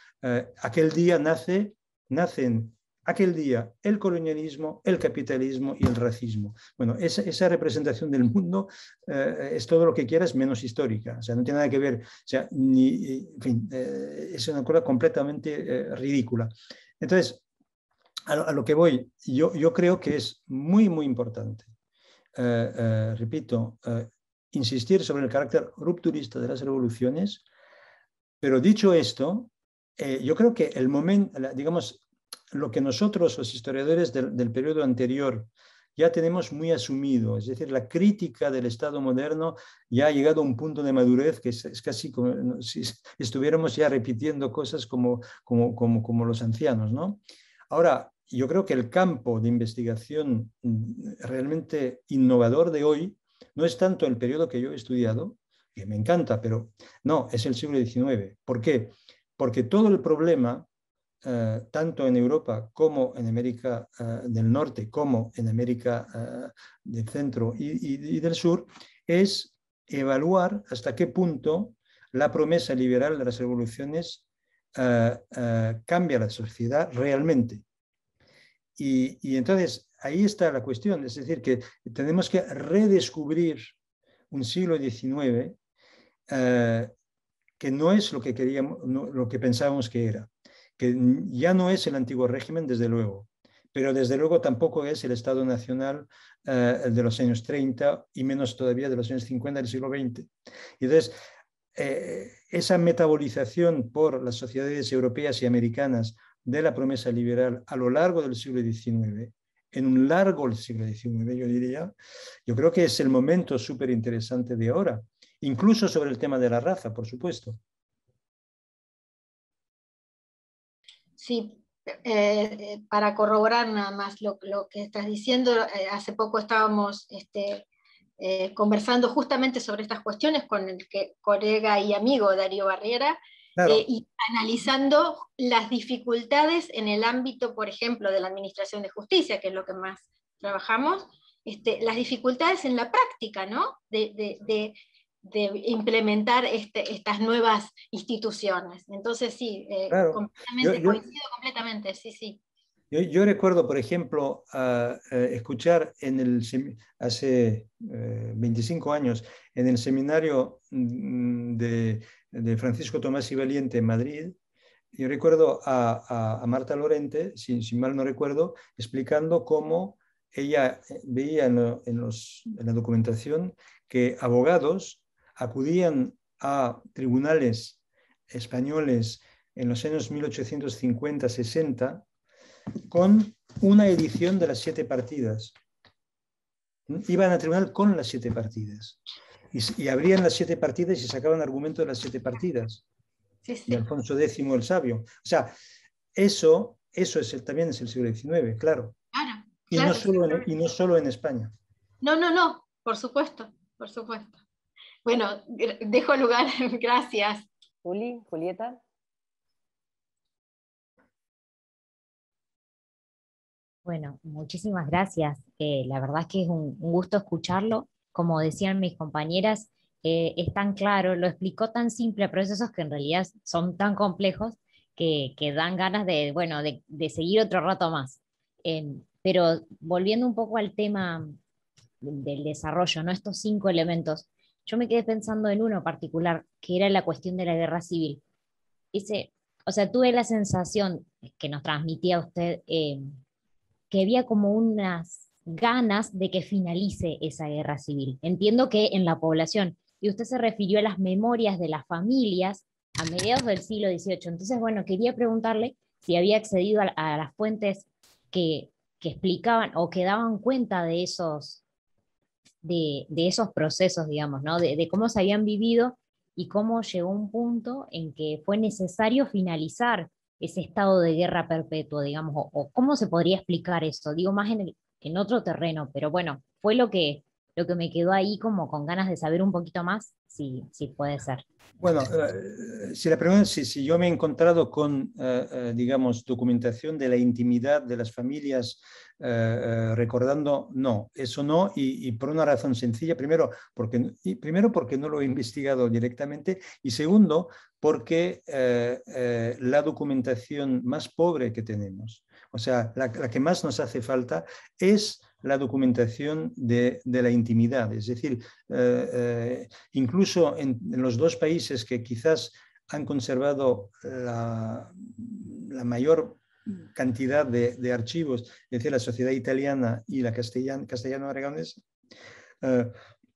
aquel día nace, nacen aquel día el colonialismo, el capitalismo y el racismo. Bueno, esa, representación del mundo eh, es todo lo que quieras menos histórica, o sea, no tiene nada que ver, o sea, ni, fin, eh, es una cosa completamente eh, ridícula. Entonces, a lo, que voy, yo, yo creo que es muy, muy importante, repito, insistir sobre el carácter rupturista de las revoluciones, pero dicho esto, yo creo que el momento, digamos, lo que nosotros, los historiadores del, periodo anterior, ya tenemos muy asumido. Es decir, la crítica del Estado moderno ya ha llegado a un punto de madurez que es, casi como si estuviéramos ya repitiendo cosas como, como, como, como los ancianos. ¿no? Ahora, yo creo que el campo de investigación mm, realmente innovador de hoy no es tanto el periodo que yo he estudiado, que me encanta, pero no, es el siglo XIX. ¿Por qué? Porque todo el problema eh, tanto en Europa como en América eh, del Norte, como en América eh, del Centro y, del Sur, es evaluar hasta qué punto la promesa liberal de las revoluciones cambia la sociedad realmente. Y, entonces ahí está la cuestión, es decir, que tenemos que redescubrir un siglo XIX que no es lo que, queríamos, lo que pensábamos que era que ya no es el antiguo régimen, desde luego, pero desde luego tampoco es el Estado Nacional eh, de los años 30 y menos todavía de los años 50 del siglo XX. Y entonces, eh, esa metabolización por las sociedades europeas y americanas de la promesa liberal a lo largo del siglo XIX, en un largo siglo XIX, yo diría, yo creo que es el momento súper interesante de ahora, incluso sobre el tema de la raza, por supuesto. Sí, eh, eh, para corroborar nada más lo, que estás diciendo, eh, hace poco estábamos este, conversando justamente sobre estas cuestiones con el colega y amigo Darío Barrera, y analizando las dificultades en el ámbito, por ejemplo, de la Administración de Justicia, que es lo que más trabajamos, este, las dificultades en la práctica, ¿no? de implementar este, estas nuevas instituciones. Entonces, sí, eh, yo, coincido completamente, Yo, recuerdo, por ejemplo, escuchar en el, hace 25 eh, años en el seminario mm, de, Francisco Tomás y Valiente en Madrid, yo recuerdo a, Marta Lorente, si, mal no recuerdo, explicando cómo ella eh, veía en la documentación que abogados acudían a tribunales españoles en los años 1850-60 con una edición de las siete partidas. Iban a tribunal con las siete partidas. Y, abrían las siete partidas y sacaban argumentos de las siete partidas. Y Alfonso X el sabio. O sea, eso, eso es también es el siglo XIX, claro. y, no y no solo en España. No, no, no, por supuesto, por supuesto. Bueno, dejo lugar, gracias. Juli, Julieta. Bueno, muchísimas gracias. Eh, la verdad es que es un, gusto escucharlo. Como decían mis compañeras, eh, es tan claro, lo explicó tan simple procesos que en realidad son tan complejos que, dan ganas de, de, seguir otro rato más. Em, pero volviendo un poco al tema del desarrollo, ¿no? estos cinco elementos, yo me quedé pensando en uno particular, que era la cuestión de la guerra civil. Dice, o sea, tuve la sensación que nos transmitía usted eh, que había como unas ganas de que finalice esa guerra civil. Entiendo que en la población, y usted se refirió a las memorias de las familias a mediados del siglo XVIII. Entonces, bueno, quería preguntarle si había accedido a, las fuentes que, que, explicaban o que daban cuenta de esos, de, esos procesos, digamos, ¿no? de, cómo se habían vivido y cómo llegó un punto en que fue necesario finalizar ese estado de guerra perpetua, digamos, o, cómo se podría explicar eso, digo más en, otro terreno, pero bueno, fue lo que, lo que me quedó ahí como con ganas de saber un poquito más, si, si puede ser. Bueno, eh, si la pregunta es si, yo me he encontrado con, eh, eh, digamos, documentación de la intimidad de las familias eh, eh, recordando, no, eso no, y, por una razón sencilla, primero porque, primero porque no lo he investigado directamente, y segundo porque eh, la documentación más pobre que tenemos, o sea, la, que más nos hace falta es la documentación de, la intimidad. Es decir, incluso en, los dos países que quizás han conservado la mayor Mm. cantidad de, de archivos decir, la sociedad italiana y la castellano-aragonesa. Eh,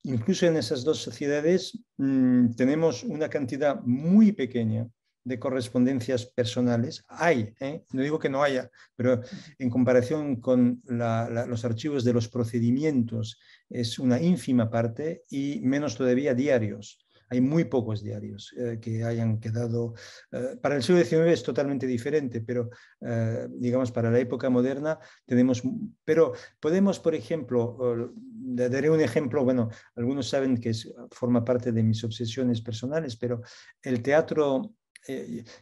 incluso en esas dos sociedades mm, tenemos una cantidad muy pequeña de correspondencias personales. Hay, ¿eh? no digo que no haya, pero en comparación con los archivos de los procedimientos es una ínfima parte y menos todavía diarios hay muy pocos diarios eh, que hayan quedado. Eh, para el siglo XIX es totalmente diferente, pero eh, digamos para la época moderna tenemos. Pero podemos, por ejemplo, daré un ejemplo. Bueno, algunos saben que forma parte de mis obsesiones personales, pero el teatro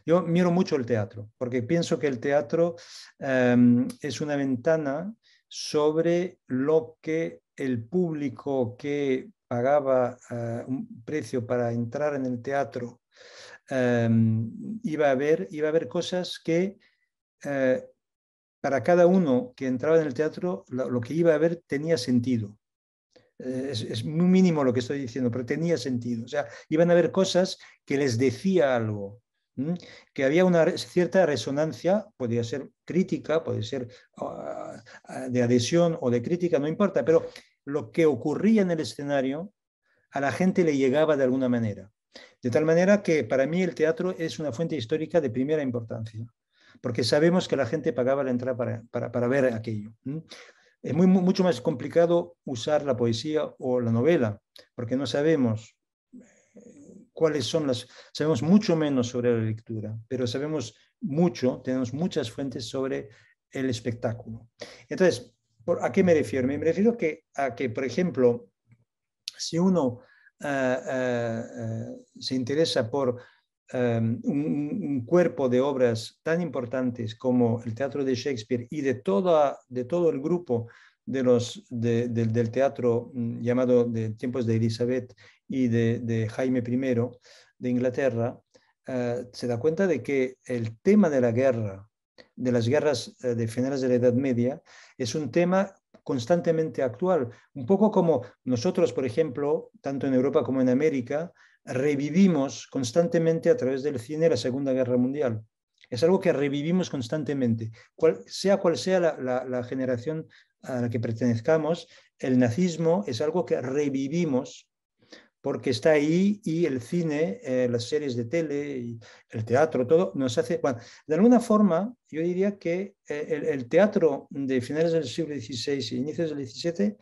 yo miro mucho el teatro, porque pienso que el teatro em, es una ventana sobre lo que el público que pagaba eh, un precio para entrar en el teatro, em, iba, a ver, iba a haber cosas que eh, para cada uno que entraba en el teatro, lo, que iba a ver tenía sentido. Eh, es, muy mínimo lo que estoy diciendo, pero tenía sentido. O sea, iban a haber cosas que les decía algo, que había una cierta resonancia, podía ser crítica, podía ser ah, ah, de adhesión o de crítica, no importa, pero lo que ocurría en el escenario a la gente le llegaba de alguna manera. De tal manera que para mí el teatro es una fuente histórica de primera importancia, porque sabemos que la gente pagaba la entrada para, ver aquello. Es mucho más complicado usar la poesía o la novela, porque no sabemos eh, cuáles son las... Sabemos mucho menos sobre la lectura, pero sabemos mucho, tenemos muchas fuentes sobre el espectáculo. Entonces, ¿A qué me refiero? Me refiero que, a que, por ejemplo, si uno ah, ah, ah, se interesa por em, un, cuerpo de obras tan importantes como el teatro de Shakespeare y de, toda, de todo el grupo de los, del teatro mm, llamado de tiempos de Elizabeth y de, Jaime I de Inglaterra, se da cuenta de que el tema de la guerra de las guerras eh, de finales de la Edad Media es un tema constantemente actual, un poco como nosotros, por ejemplo, tanto en Europa como en América, revivimos constantemente a través del cine la Segunda Guerra Mundial. Es algo que revivimos constantemente, cual, sea cual sea la, la generación a la que pertenezcamos, el nazismo es algo que revivimos porque está ahí y el cine, eh, las series de tele, el teatro, todo nos hace... de alguna forma, yo diría que eh, el, teatro de finales del siglo XVI y inicios del XVII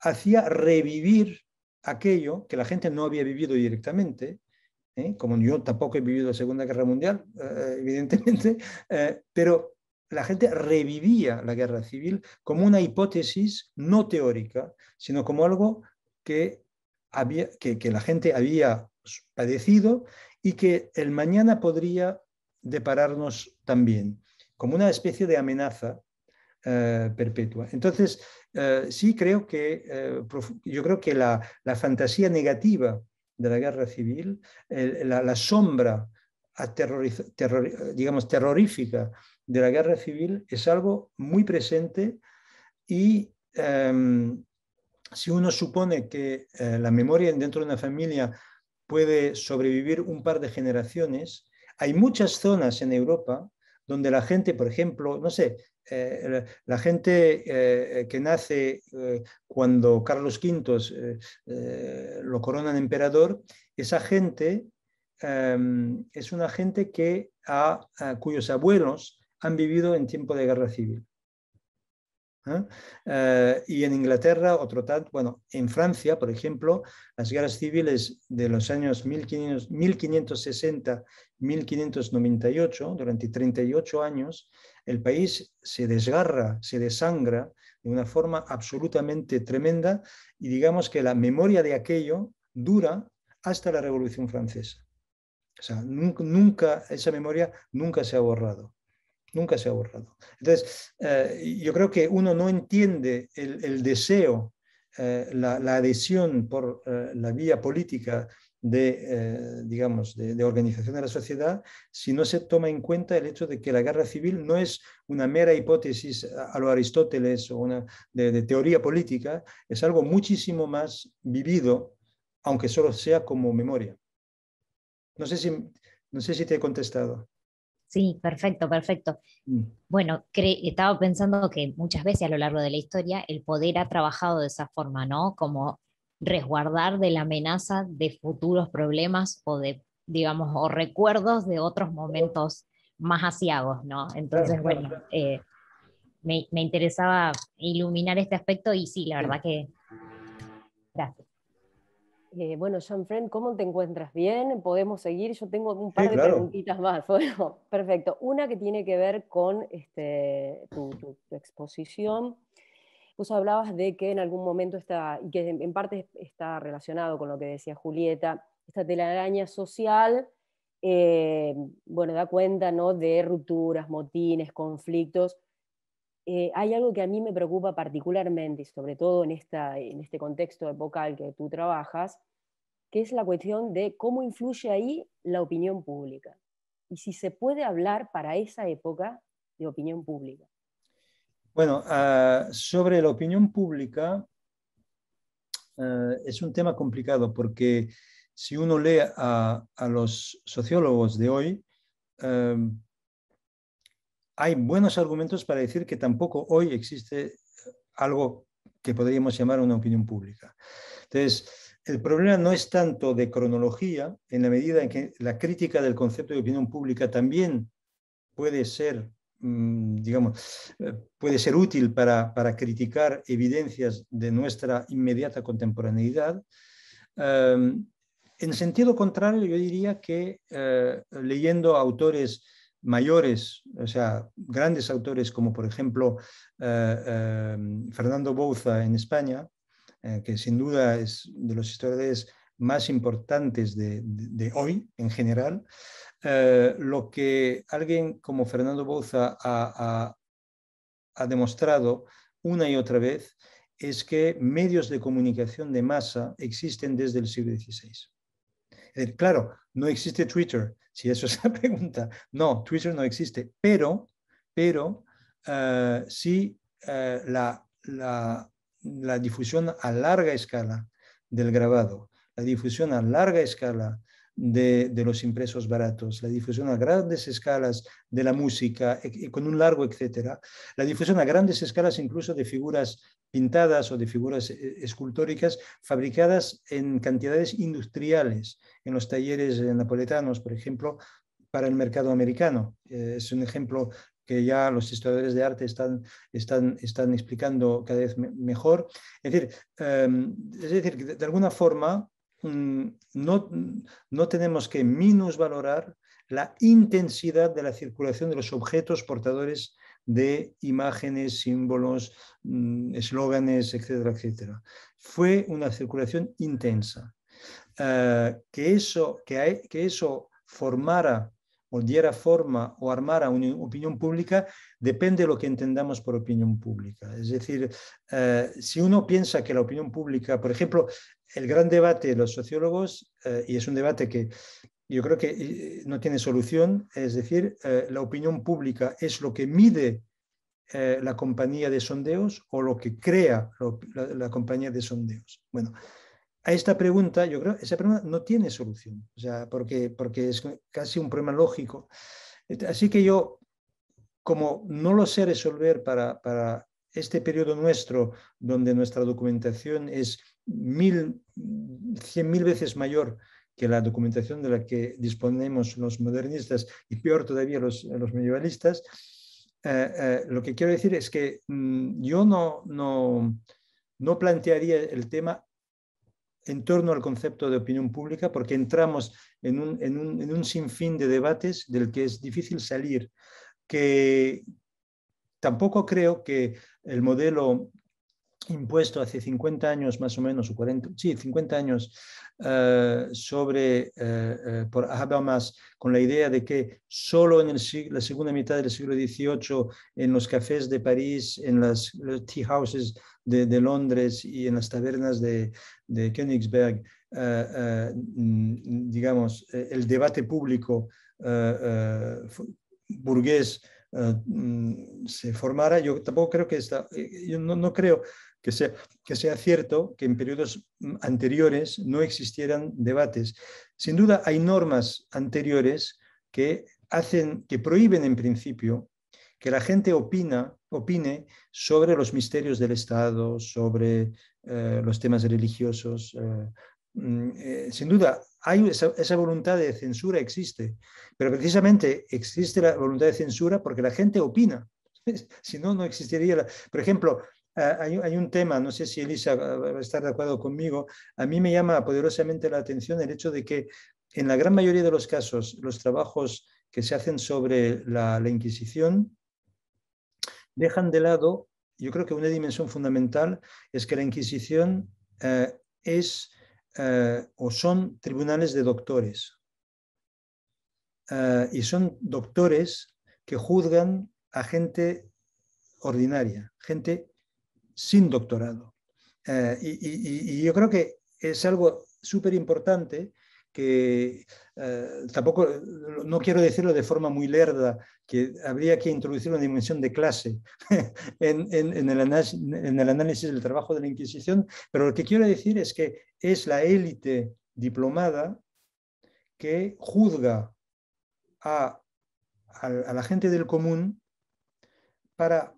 hacía revivir aquello que la gente no había vivido directamente, ¿eh? como yo tampoco he vivido la Segunda Guerra Mundial, evidentemente, pero la gente revivía la guerra civil como una hipótesis no teórica, sino como algo que que, la gente había padecido y que el mañana podría depararnos también, como una especie de amenaza eh, perpetua. Entonces, eh, sí creo que, eh, yo creo que la, la, fantasía negativa de la guerra civil, la, sombra terror, digamos, terrorífica de la guerra civil es algo muy presente y, em, si uno supone que eh, la memoria dentro de una familia puede sobrevivir un par de generaciones, hay muchas zonas en Europa donde la gente, por ejemplo, no sé, eh, la gente eh, que nace cuando Carlos V lo coronan emperador, esa gente em, es una gente que a cuyos abuelos han vivido en tiempo de guerra civil. ¿eh? Eh, y en Inglaterra, otro tanto, bueno, en Francia, por ejemplo, las guerras civiles de los años 1560-1598, durante 38 años, el país se desgarra, se desangra de una forma absolutamente tremenda y digamos que la memoria de aquello dura hasta la Revolución Francesa. O sea, nunca esa memoria nunca se ha borrado nunca se ha borrado. Entonces, eh, yo creo que uno no entiende el, deseo, eh, la, adhesión por eh, la vía política de, digamos, de, organización de la sociedad si no se toma en cuenta el hecho de que la guerra civil no es una mera hipótesis a, lo Aristóteles o una de, teoría política, es algo muchísimo más vivido, aunque solo sea como memoria. No sé si, no sé si te he contestado. Sí, perfecto, perfecto. Mm. Bueno, estaba pensando que muchas veces a lo largo de la historia el poder ha trabajado de esa forma, ¿no? Como resguardar de la amenaza de futuros problemas o de, digamos, o recuerdos de otros momentos más asiagos, ¿no? Entonces, bueno, eh, me, me interesaba iluminar este aspecto y sí, la verdad que... Gracias. Eh, bueno, Jean Friend, ¿cómo te encuentras? ¿Bien? ¿Podemos seguir? Yo tengo un par de preguntitas más. perfecto. Una que tiene que ver con este, tu, exposición. Vos hablabas de que en algún momento está, y que en parte está relacionado con lo que decía Julieta, esta telaraña social, eh, bueno, da cuenta de rupturas, motines, conflictos, eh, hay algo que a mí me preocupa particularmente, y sobre todo en, este contexto epocal que tú trabajas, que es la cuestión de cómo influye ahí la opinión pública y si se puede hablar para esa época de opinión pública. Bueno, ah, sobre la opinión pública ah, es un tema complicado porque si uno lee a, los sociólogos de hoy, ah, hay buenos argumentos para decir que tampoco hoy existe eh, algo que podríamos llamar una opinión pública. Entonces, el problema no es tanto de cronología, en la medida en que la crítica del concepto de opinión pública también puede ser, mm, digamos, eh, puede ser útil para, criticar evidencias de nuestra inmediata contemporaneidad. Em, en sentido contrario, yo diría que eh, leyendo autores mayores, o sea, grandes autores como por ejemplo eh, eh, Fernando Bouza en España, eh, que sin duda es de los historiadores más importantes de, hoy en general, lo que alguien como Fernando Bouza ha demostrado una y otra vez es que medios de comunicación de masa existen desde el siglo XVI. Claro, no existe Twitter, si eso es la pregunta. No, Twitter no existe, pero, pero eh, sí eh, la, la, la difusión a larga escala del grabado, la difusión a larga escala de, los impresos baratos, la difusión a grandes escalas de la música, e, e, con un largo etcétera, la difusión a grandes escalas incluso de figuras pintadas o de figuras e, escultóricas fabricadas en cantidades industriales, en los talleres eh, napoletanos, por ejemplo, para el mercado americano. Eh, es un ejemplo que ya los historiadores de arte están, están, están explicando cada vez mejor. Es decir, em, es decir, de alguna forma, Mm, no, mm, no tenemos que minusvalorar la intensidad de la circulación de los objetos portadores de imágenes, símbolos, mm, eslóganes, etcétera, etcétera. Fue una circulación intensa. Ah, que, eso, que, que eso formara o diera forma o armara una opinión pública depende de lo que entendamos por opinión pública. Es decir, ah, si uno piensa que la opinión pública, por ejemplo, el gran debate de los sociólogos, eh, y es un debate que yo creo que eh, no tiene solución, es decir, eh, la opinión pública es lo que mide la compañía de sondeos o lo que crea la, compañía de sondeos. Bueno, a esta pregunta, yo creo, esa pregunta no tiene solución, o sea, porque, porque es casi un problema lógico. Así que yo, como no lo sé resolver para, para este periodo nuestro, donde nuestra documentación es mil, cien mil veces mayor que la documentación de la que disponemos los modernistas y peor todavía los, medievalistas, eh, eh, lo que quiero decir es que mm, yo no, no, no plantearía el tema en torno al concepto de opinión pública, porque entramos en un, en, un, en un, sinfín de debates del que es difícil salir, que tampoco creo que el modelo impuesto hace 50 años más o menos, o 40, sí, 50 años, eh, sobre, eh, eh, por Habermas, con la idea de que solo en la segunda mitad del siglo XVIII, en los cafés de París, en las tea houses de, de, Londres y en las tabernas de, de Königsberg, mm, digamos, el debate público burgués mm, se formara, yo tampoco creo que está, yo no, no creo, que sea, que sea cierto que en periodos mm, anteriores no existieran debates. Sin duda hay normas anteriores que hacen, que prohíben en principio que la gente opina, opine sobre los misterios del Estado, sobre eh, los temas religiosos. Eh, mm, eh, sin duda, hay esa, voluntad de censura existe, pero precisamente existe la voluntad de censura porque la gente opina. si no, no existiría. Por ejemplo, Ah, hay, un tema, no sé si Elisa ah, va a estar de acuerdo conmigo, a mí me llama poderosamente la atención el hecho de que en la gran mayoría de los casos los trabajos que se hacen sobre la, Inquisición dejan de lado, yo creo que una dimensión fundamental es que la Inquisición eh, es eh, o son tribunales de doctores. Eh, y son doctores que juzgan a gente ordinaria, gente sin doctorado. Eh, y, yo creo que es algo súper importante que eh, tampoco, no quiero decirlo de forma muy lerda, que habría que introducir una dimensión de clase en, el análisis del trabajo de la Inquisición, pero lo que quiero decir es que es la élite diplomada que juzga a la gente del común para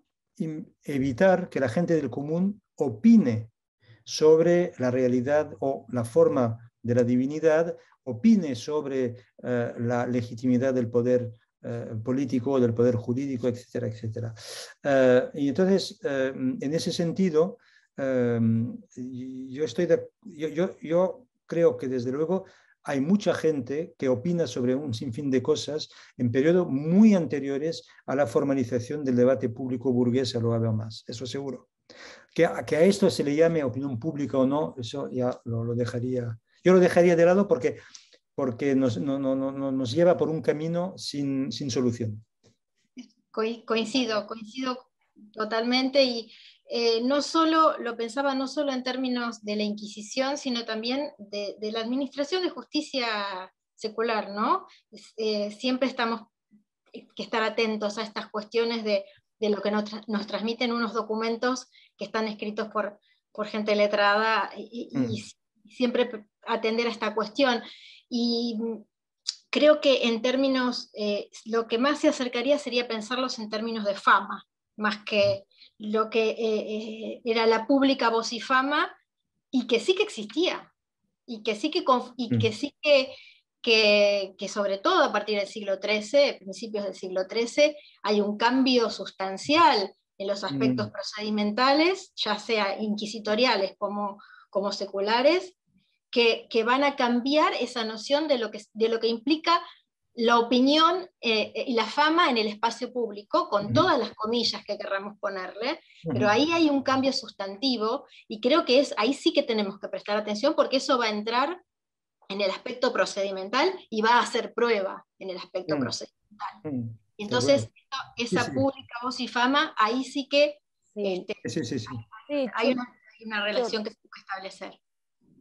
evitar que la gente del común opine sobre la realidad o la forma de la divinidad, opine sobre eh, la legitimidad del poder político eh, político, del poder jurídico, etcétera, etcétera. Eh, y entonces, en ese sentido, yo estoy yo, yo, yo creo que desde luego hay mucha gente que opina sobre un sinfín de cosas en periodos muy anteriores a la formalización del debate público burgués a lo más, eso seguro. Que, que, a esto se le llame opinión pública o no, eso ya lo, dejaría, yo lo dejaría de lado porque, porque nos, no, nos lleva por un camino sin, sin solución. Coincido, coincido totalmente y, eh, no solo lo pensaba no solo en términos de la Inquisición, sino también de, la administración de justicia secular, ¿no? Eh, siempre estamos eh, que estar atentos a estas cuestiones de, de lo que nos, nos, transmiten unos documentos que están escritos por, por gente letrada y, mm. siempre atender a esta cuestión. Y creo que en términos, lo que más se acercaría sería pensarlos en términos de fama, más que lo que eh, eh, era la pública voz y fama, y que sí que existía, y que sí que, que, sí que, sobre todo a partir del siglo XIII, principios del siglo XIII, hay un cambio sustancial en los aspectos mm. procedimentales, ya sea inquisitoriales como, como seculares, que, que, van a cambiar esa noción de lo que, de lo que implica la opinión eh, eh, y la fama en el espacio público, con todas las comillas que querramos ponerle, pero ahí hay un cambio sustantivo y creo que es ahí sí que tenemos que prestar atención porque eso va a entrar en el aspecto procedimental y va a hacer prueba en el aspecto mm. procedimental. Mm. Entonces, esa, pública voz y fama, ahí sí que este, hay, una, relación que se puede establecer.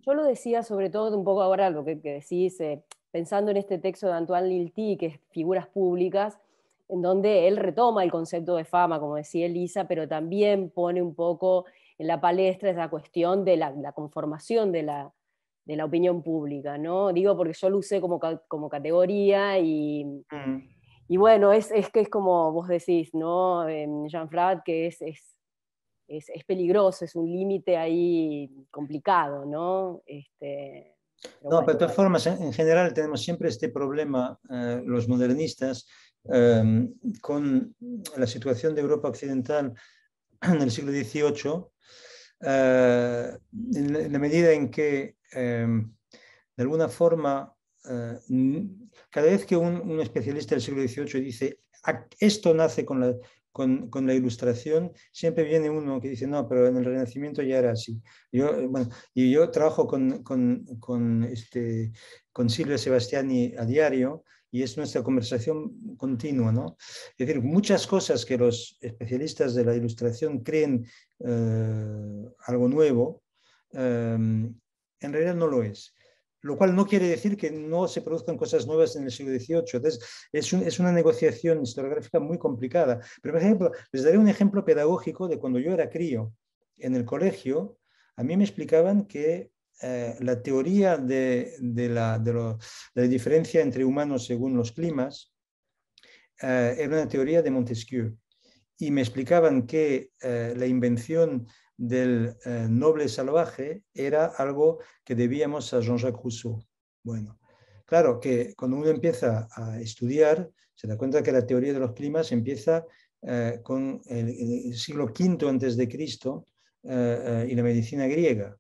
Yo lo decía sobre todo un poco ahora lo que, decís, eh, pensando en este texto de Antoine Lilti, que es Figuras Públicas, en donde él retoma el concepto de fama, como decía Elisa, pero también pone un poco en la palestra esa cuestión de la, conformación de la, opinión pública, ¿no? Digo porque yo lo usé como, categoría y, mm. bueno, es, que es como vos decís, ¿no? Jean Frat, que es, es, peligroso, es un límite ahí complicado, ¿no? Este, no, de todas formas, en, general tenemos siempre este problema, eh, los modernistas, em, con la situación de Europa Occidental en el siglo XVIII, eh, en, la, medida en que, em, de alguna forma, eh, cada vez que un, un, especialista del siglo XVIII dice esto nace con la, con, la ilustración, siempre viene uno que dice, no, pero en el Renacimiento ya era así. Yo, eh, y yo trabajo con, con, este, con Silvia Sebastiani a diario y es nuestra conversación continua, Es decir, muchas cosas que los especialistas de la ilustración creen eh, algo nuevo, em, en realidad no lo es lo cual no quiere decir que no se produzcan cosas nuevas en el siglo XVIII. es, una negociación historiográfica muy complicada. Pero, por ejemplo, les daré un ejemplo pedagógico de cuando yo era crío en el colegio, a mí me explicaban que eh, la teoría de, la, diferencia entre humanos según los climas eh, era una teoría de Montesquieu. Y me explicaban que eh, la invención del eh, noble salvaje era algo que debíamos a Jean-Jacques Rousseau. Bueno, claro que cuando uno empieza a estudiar, se da cuenta que la teoría de los climas empieza eh, con el, siglo V antes de Cristo eh, y la medicina griega.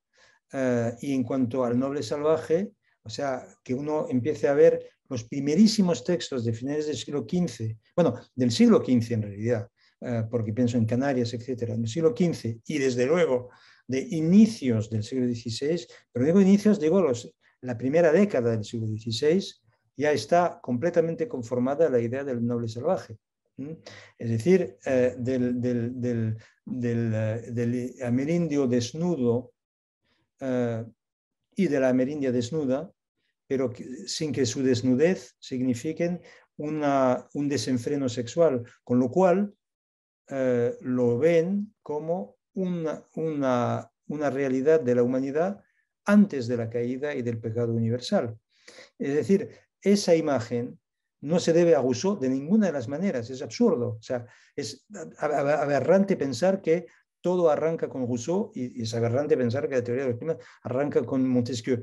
y en cuanto al noble salvaje, o sea, que uno empiece a ver los primerísimos textos de finales del siglo XV, bueno, del siglo XV en realidad, eh, porque pienso en Canarias, etcétera, en el siglo XV y desde luego de inicios del siglo XVI, pero digo inicios, digo la primera década del siglo XVI, ya está completamente conformada la idea del noble salvaje. Es decir, eh, eh, del, amerindio desnudo y de la amerindia desnuda, pero sin que su desnudez signifiquen un desenfreno sexual, con lo cual eh, lo ven como una, realidad de la humanidad antes de la caída y del pecado universal. Es decir, esa imagen no se debe a Rousseau de ninguna de las maneras, es absurdo. O sea, es aberrante pensar que todo arranca con Rousseau y, es aberrante pensar que la teoría del clima arranca con Montesquieu.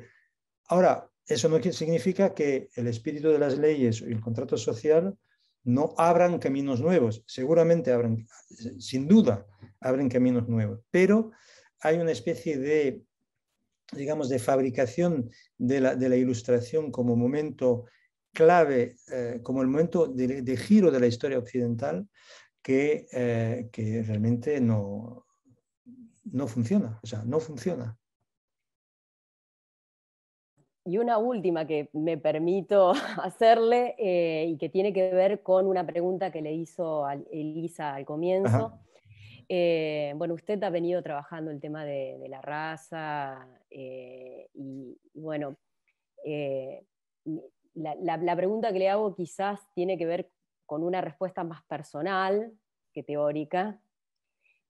Ahora, eso no significa que el espíritu de las leyes y el contrato social no abran caminos nuevos, seguramente abran, sin duda, abren caminos nuevos, pero hay una especie de, digamos, de fabricación de la, ilustración como momento clave, eh, como el momento de, giro de la historia occidental que, eh, que realmente no, no funciona, o sea, no funciona. Y una última que me permito hacerle eh, y que tiene que ver con una pregunta que le hizo Elisa al comienzo. Eh, bueno, usted ha venido trabajando el tema de, la raza eh, y, bueno, la, la pregunta que le hago quizás tiene que ver con una respuesta más personal que teórica,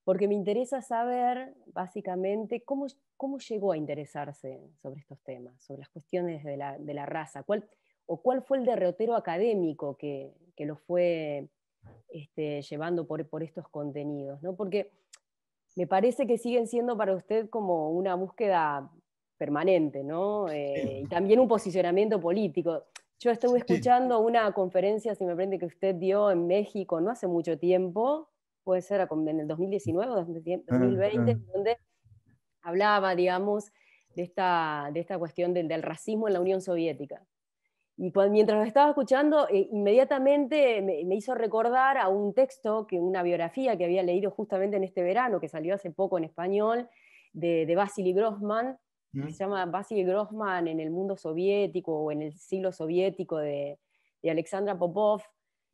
porque me interesa saber básicamente cómo, cómo llegó a interesarse sobre estos temas, sobre las cuestiones de la, raza, cuál, o cuál fue el derrotero académico que, que lo fue este, llevando por, estos contenidos, ¿no? porque me parece que siguen siendo para usted como una búsqueda permanente, ¿no? Eh, y también un posicionamiento político. Yo estuve escuchando una conferencia, si me prende, que usted dio en México no hace mucho tiempo, puede ser en el 2019 o 2020, donde hablaba, digamos, de esta, de esta cuestión del, racismo en la Unión Soviética. Y mientras lo estaba escuchando, eh, inmediatamente me, hizo recordar a un texto, que una biografía que había leído justamente en este verano, que salió hace poco en español, de, de Vasily Grossman, que se llama Vasily Grossman en el mundo soviético o en el siglo soviético de, Alexandra Popov,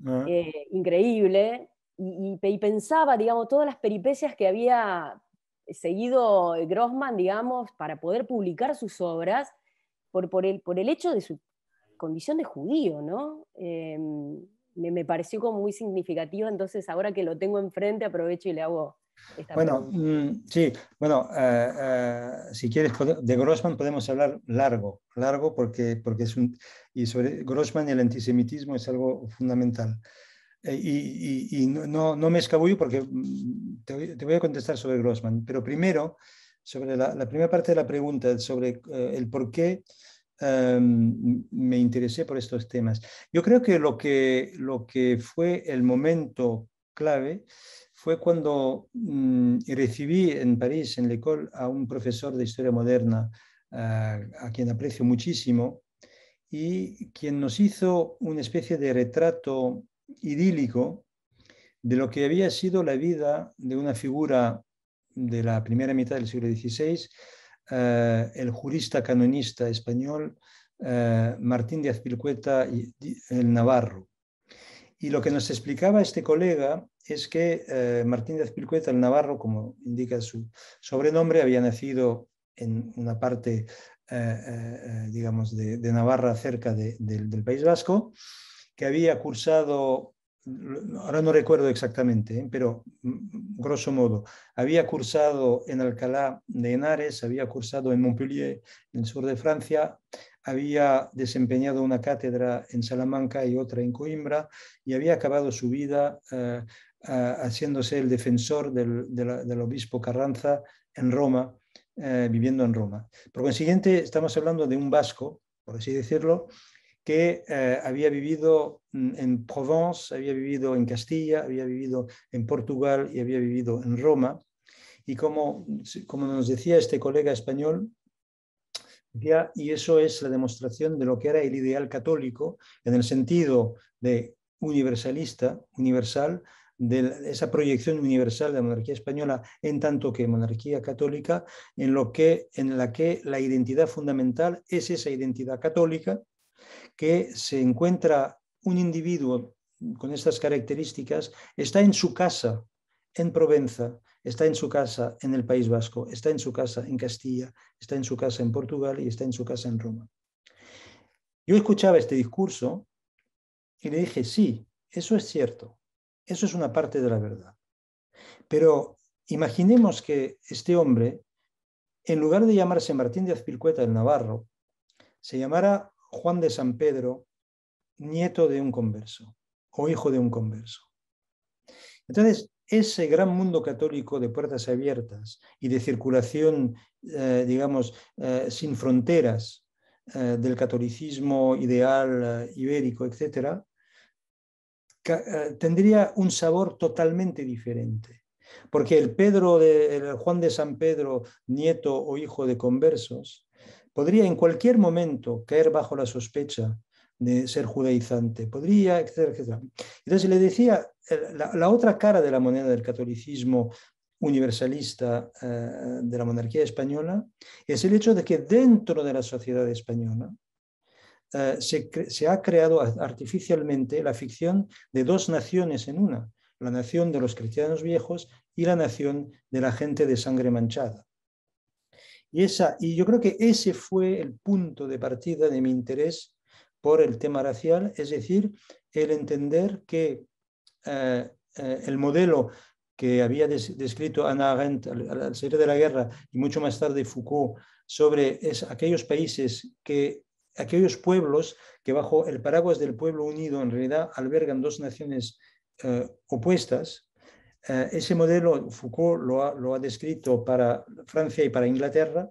ah. eh, increíble, y, pensaba, digamos, todas las peripecias que había seguido Grossman, digamos, para poder publicar sus obras por, el, por el hecho de su condición de judío, ¿no? Eh, me, me, pareció como muy significativo, entonces ahora que lo tengo enfrente aprovecho y le hago esta Bueno, mm, sí, bueno, eh, eh, si quieres, de Grossman podemos hablar largo, largo porque, porque es un... Y sobre Grossman y el antisemitismo es algo fundamental. Eh, y, no, no, me escabullo porque mm, te, voy a contestar sobre Grossman, pero primero, sobre la, primera parte de la pregunta, sobre eh, el por qué em, me interesé por estos temas. Yo creo que lo, que lo que fue el momento clave fue cuando mm, recibí en París, en l'école, a un profesor de historia moderna, ah, a quien aprecio muchísimo, y quien nos hizo una especie de retrato idílico de lo que había sido la vida de una figura de la primera mitad del siglo XVI, eh, el jurista canonista español eh, Martín Díaz Pilcueta el Navarro. Y lo que nos explicaba este colega es que eh, Martín Díaz Pilcueta, el Navarro, como indica su sobrenombre, había nacido en una parte, digamos, de, Navarra cerca del País Vasco, que había cursado, ahora no recuerdo exactamente, ¿eh? pero mm, grosso modo, había cursado en Alcalá de Henares, había cursado en Montpellier, en el sur de Francia, había desempeñado una cátedra en Salamanca y otra en Coimbra y había acabado su vida eh, haciéndose el defensor del, obispo Carranza en Roma, eh, viviendo en Roma. Por consiguiente, estamos hablando de un vasco, por así decirlo, que eh, había vivido mm, en Provence, había vivido en Castilla, había vivido en Portugal y había vivido en Roma. Y como, mm, como nos decía este colega español, y eso es la demostración de lo que era el ideal católico en el sentido de universalista, universal, de esa proyección universal de la monarquía española en tanto que monarquía católica, en, lo que, en la que la identidad fundamental es esa identidad católica que se encuentra un individuo con estas características, está en su casa, en Provenza, está en su casa en el País Vasco, está en su casa en Castilla, está en su casa en Portugal y está en su casa en Roma. Yo escuchaba este discurso y le dije, sí, eso es cierto, eso es una parte de la verdad. Pero imaginemos que este hombre, en lugar de llamarse Martín de Azpilcueta el Navarro, se llamara Juan de San Pedro, nieto de un converso o hijo de un converso. Entonces, ese gran mundo católico de puertas abiertas y de circulación, eh, digamos, eh, sin fronteras eh, del catolicismo ideal ibérico, etc., tendría un sabor totalmente diferente. Porque el Pedro, el Juan de San Pedro, nieto o hijo de conversos, podría en cualquier momento caer bajo la sospecha de ser judaizante, podría, etcétera, etcétera. Entonces le decía, eh, la, otra cara de la moneda del catolicismo universalista eh, de la monarquía española es el hecho de que dentro de la sociedad española eh, se, ha creado artificialmente la ficción de dos naciones en una, la nación de los cristianos viejos y la nación de la gente de sangre manchada. Y, esa, y yo creo que ese fue el punto de partida de mi interés por el tema racial, es decir, el entender que eh, eh, el modelo que había descrito Anna Arendt al, salir de la guerra y mucho más tarde Foucault sobre aquellos países que aquellos pueblos que bajo el paraguas del pueblo unido en realidad albergan dos naciones eh, opuestas eh, ese modelo Foucault lo ha, descrito para Francia y para Inglaterra,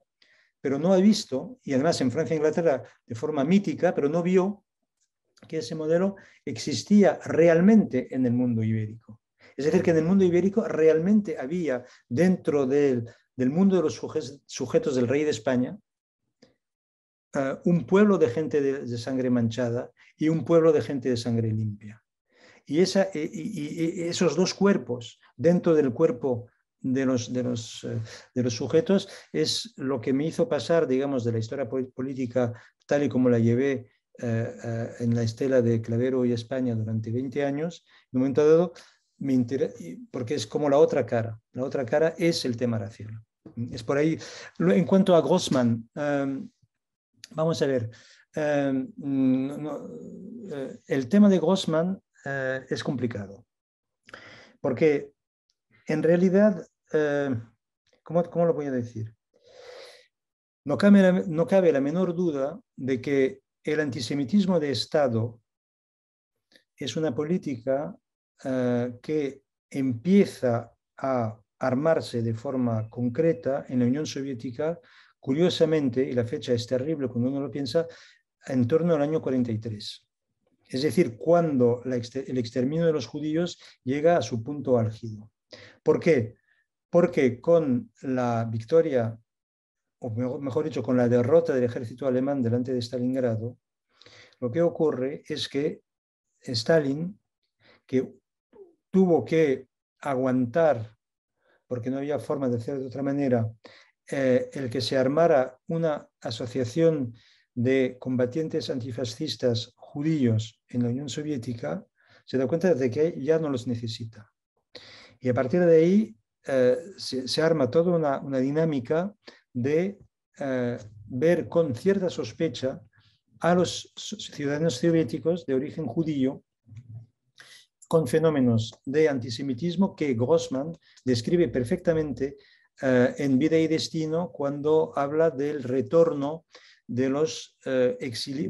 pero no ha visto, y además en Francia e Inglaterra de forma mítica, pero no vio que ese modelo existía realmente en el mundo ibérico. Es decir, que en el mundo ibérico realmente había dentro del, mundo de los sujetos del rey de España, eh, un pueblo de gente de, sangre manchada y un pueblo de gente de sangre limpia. Y, esa, y, esos dos cuerpos dentro del cuerpo de los, de, los, eh, de los, sujetos es lo que me hizo pasar, digamos, de la historia política tal y como la llevé eh, eh, en la estela de Clavero y España durante 20 años, en un momento dado, me porque es como la otra cara. La otra cara es el tema racial. Es por ahí. En cuanto a Grossman, em, vamos a ver. Em, el tema de Grossman eh, es complicado. Porque en realidad, eh, como ¿cómo, lo voy a decir? No cabe, la, no cabe la menor duda de que el antisemitismo de Estado es una política eh, que empieza a armarse de forma concreta en la Unión Soviética, curiosamente, y la fecha es terrible cuando uno lo piensa, en torno al año 43 es decir, cuando el exterminio de los judíos llega a su punto álgido. ¿Por qué? Porque con la victoria, o mejor dicho, con la derrota del ejército alemán delante de Stalingrado, lo que ocurre es que Stalin, que tuvo que aguantar, porque no había forma de hacer de otra manera, eh, el que se armara una asociación de combatientes antifascistas judíos en la Unión Soviética, se da cuenta de que ya no los necesita. Y a partir de ahí eh, se, arma toda una, dinámica de eh, ver con cierta sospecha a los ciudadanos soviéticos de origen judío con fenómenos de antisemitismo que Grossman describe perfectamente eh, en Vida y Destino cuando habla del retorno de los eh,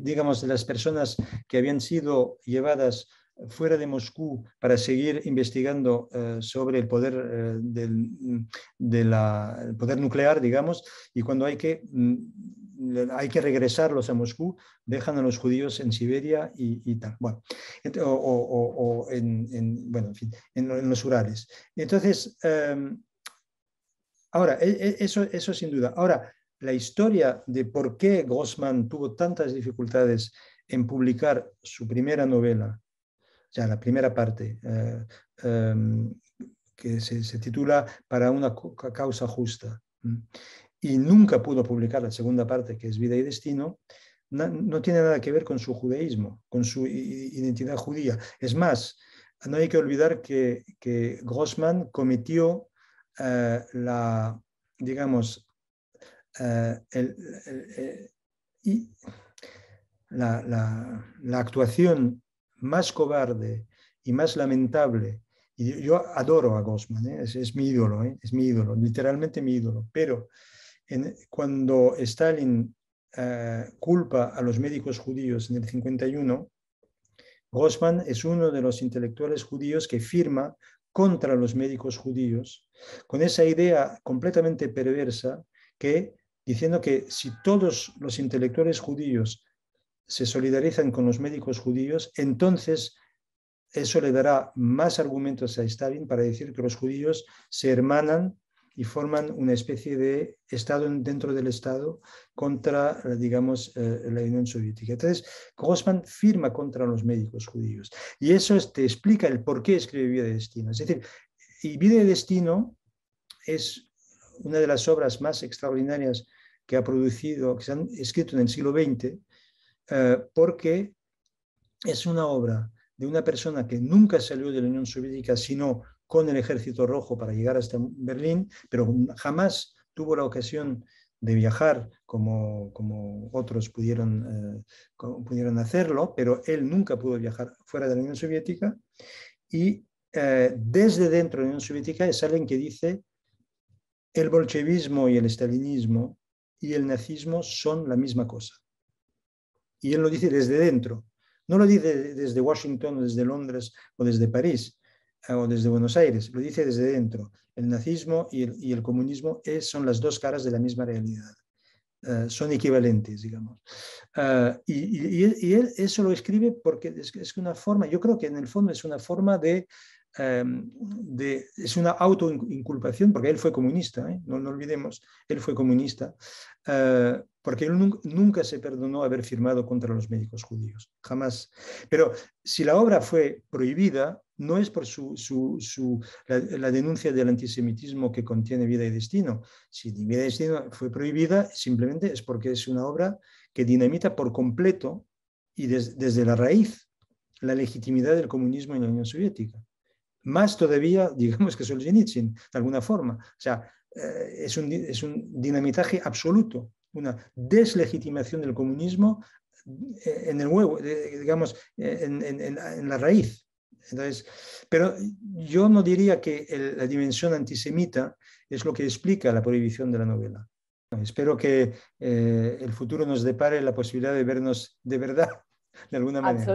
digamos, de las personas que habían sido llevadas fuera de Moscú para seguir investigando eh, sobre el poder, eh, del, mm, poder nuclear, digamos, y cuando hay que, mm, hay que regresarlos a Moscú, dejan a los judíos en Siberia y, y tal, o, en, los Urales. Entonces, em, ahora, e-, e-, eso, eso sin duda. Ahora, la historia de por qué Grossman tuvo tantas dificultades en publicar su primera novela, ya la primera parte, eh, em, que se, titula Para una causa justa, y nunca pudo publicar la segunda parte, que es Vida y Destino, no, tiene nada que ver con su judaísmo, con su identidad judía. Es más, no hay que olvidar que, que Grossman cometió eh, la, digamos, eh, eh, la, actuación más cobarde y más lamentable, y yo adoro a Gosman, ¿eh? es, mi ídolo, es mi ídolo, literalmente mi ídolo, pero cuando Stalin culpa a los médicos judíos en el 51, Grossman es uno de los intelectuales judíos que firma contra los médicos judíos, con esa idea completamente perversa que diciendo que si todos los intelectuales judíos se solidarizan con los médicos judíos, entonces eso le dará más argumentos a Stalin para decir que los judíos se hermanan y forman una especie de Estado dentro del Estado contra, eh, digamos, eh, la Unión Soviética. Entonces, Grossman firma contra los médicos judíos. Y eso te explica el por qué escribe Vida de Destino. Es decir, y Vida de Destino es una de las obras más extraordinarias que ha producido, que se han escrito en el siglo XX, eh, porque es una obra de una persona que nunca salió de la Unión Soviética, sino con el Ejército Rojo para llegar hasta Berlín, pero jamás tuvo la ocasión de viajar como, otros pudieron, eh, pudieron hacerlo, pero él nunca pudo viajar fuera de la Unión Soviética. Y eh, desde dentro de la Unión Soviética es alguien que dice el bolchevismo y el estalinismo y el nazismo son la misma cosa. Y él lo dice desde dentro, no lo dice desde Washington, desde Londres o desde París eh, o desde Buenos Aires, lo dice desde dentro. El nazismo y el, comunismo son las dos caras de la misma realidad. Eh, son equivalentes, digamos. Eh, y, él eso lo escribe porque es, una forma, yo creo que en el fondo es una forma de Em, de, es una autoinculpación, porque él fue comunista, ¿eh? no, no, olvidemos, él fue comunista, eh, porque él nunca, se perdonó haber firmado contra los médicos judíos, jamás. Pero si la obra fue prohibida, no es por su, su, su la, denuncia del antisemitismo que contiene vida y destino. Si vida y destino fue prohibida, simplemente es porque es una obra que dinamita por completo y desde la raíz la legitimidad del comunismo en la Unión Soviética más todavía, digamos que Solzhenitsyn, de alguna forma. O sea, eh, es, un, es un dinamitaje absoluto, una deslegitimación del comunismo eh, en el huevo, digamos, eh, en, en, la raíz. Entonces, pero yo no diría que la dimensión antisemita es lo que explica la prohibición de la novela. Espero que el futuro nos depare la posibilidad de vernos de verdad de alguna manera.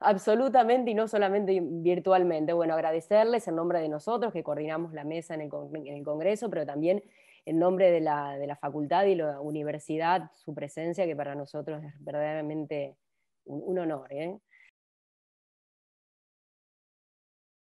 absolutamente y no solamente virtualmente. Bueno, agradecerles en nombre de nosotros que coordinamos la mesa en el, Congreso, pero también en nombre de la, de la, facultad y la universidad, su presencia, que para nosotros es verdaderamente un, un honor. ¿eh?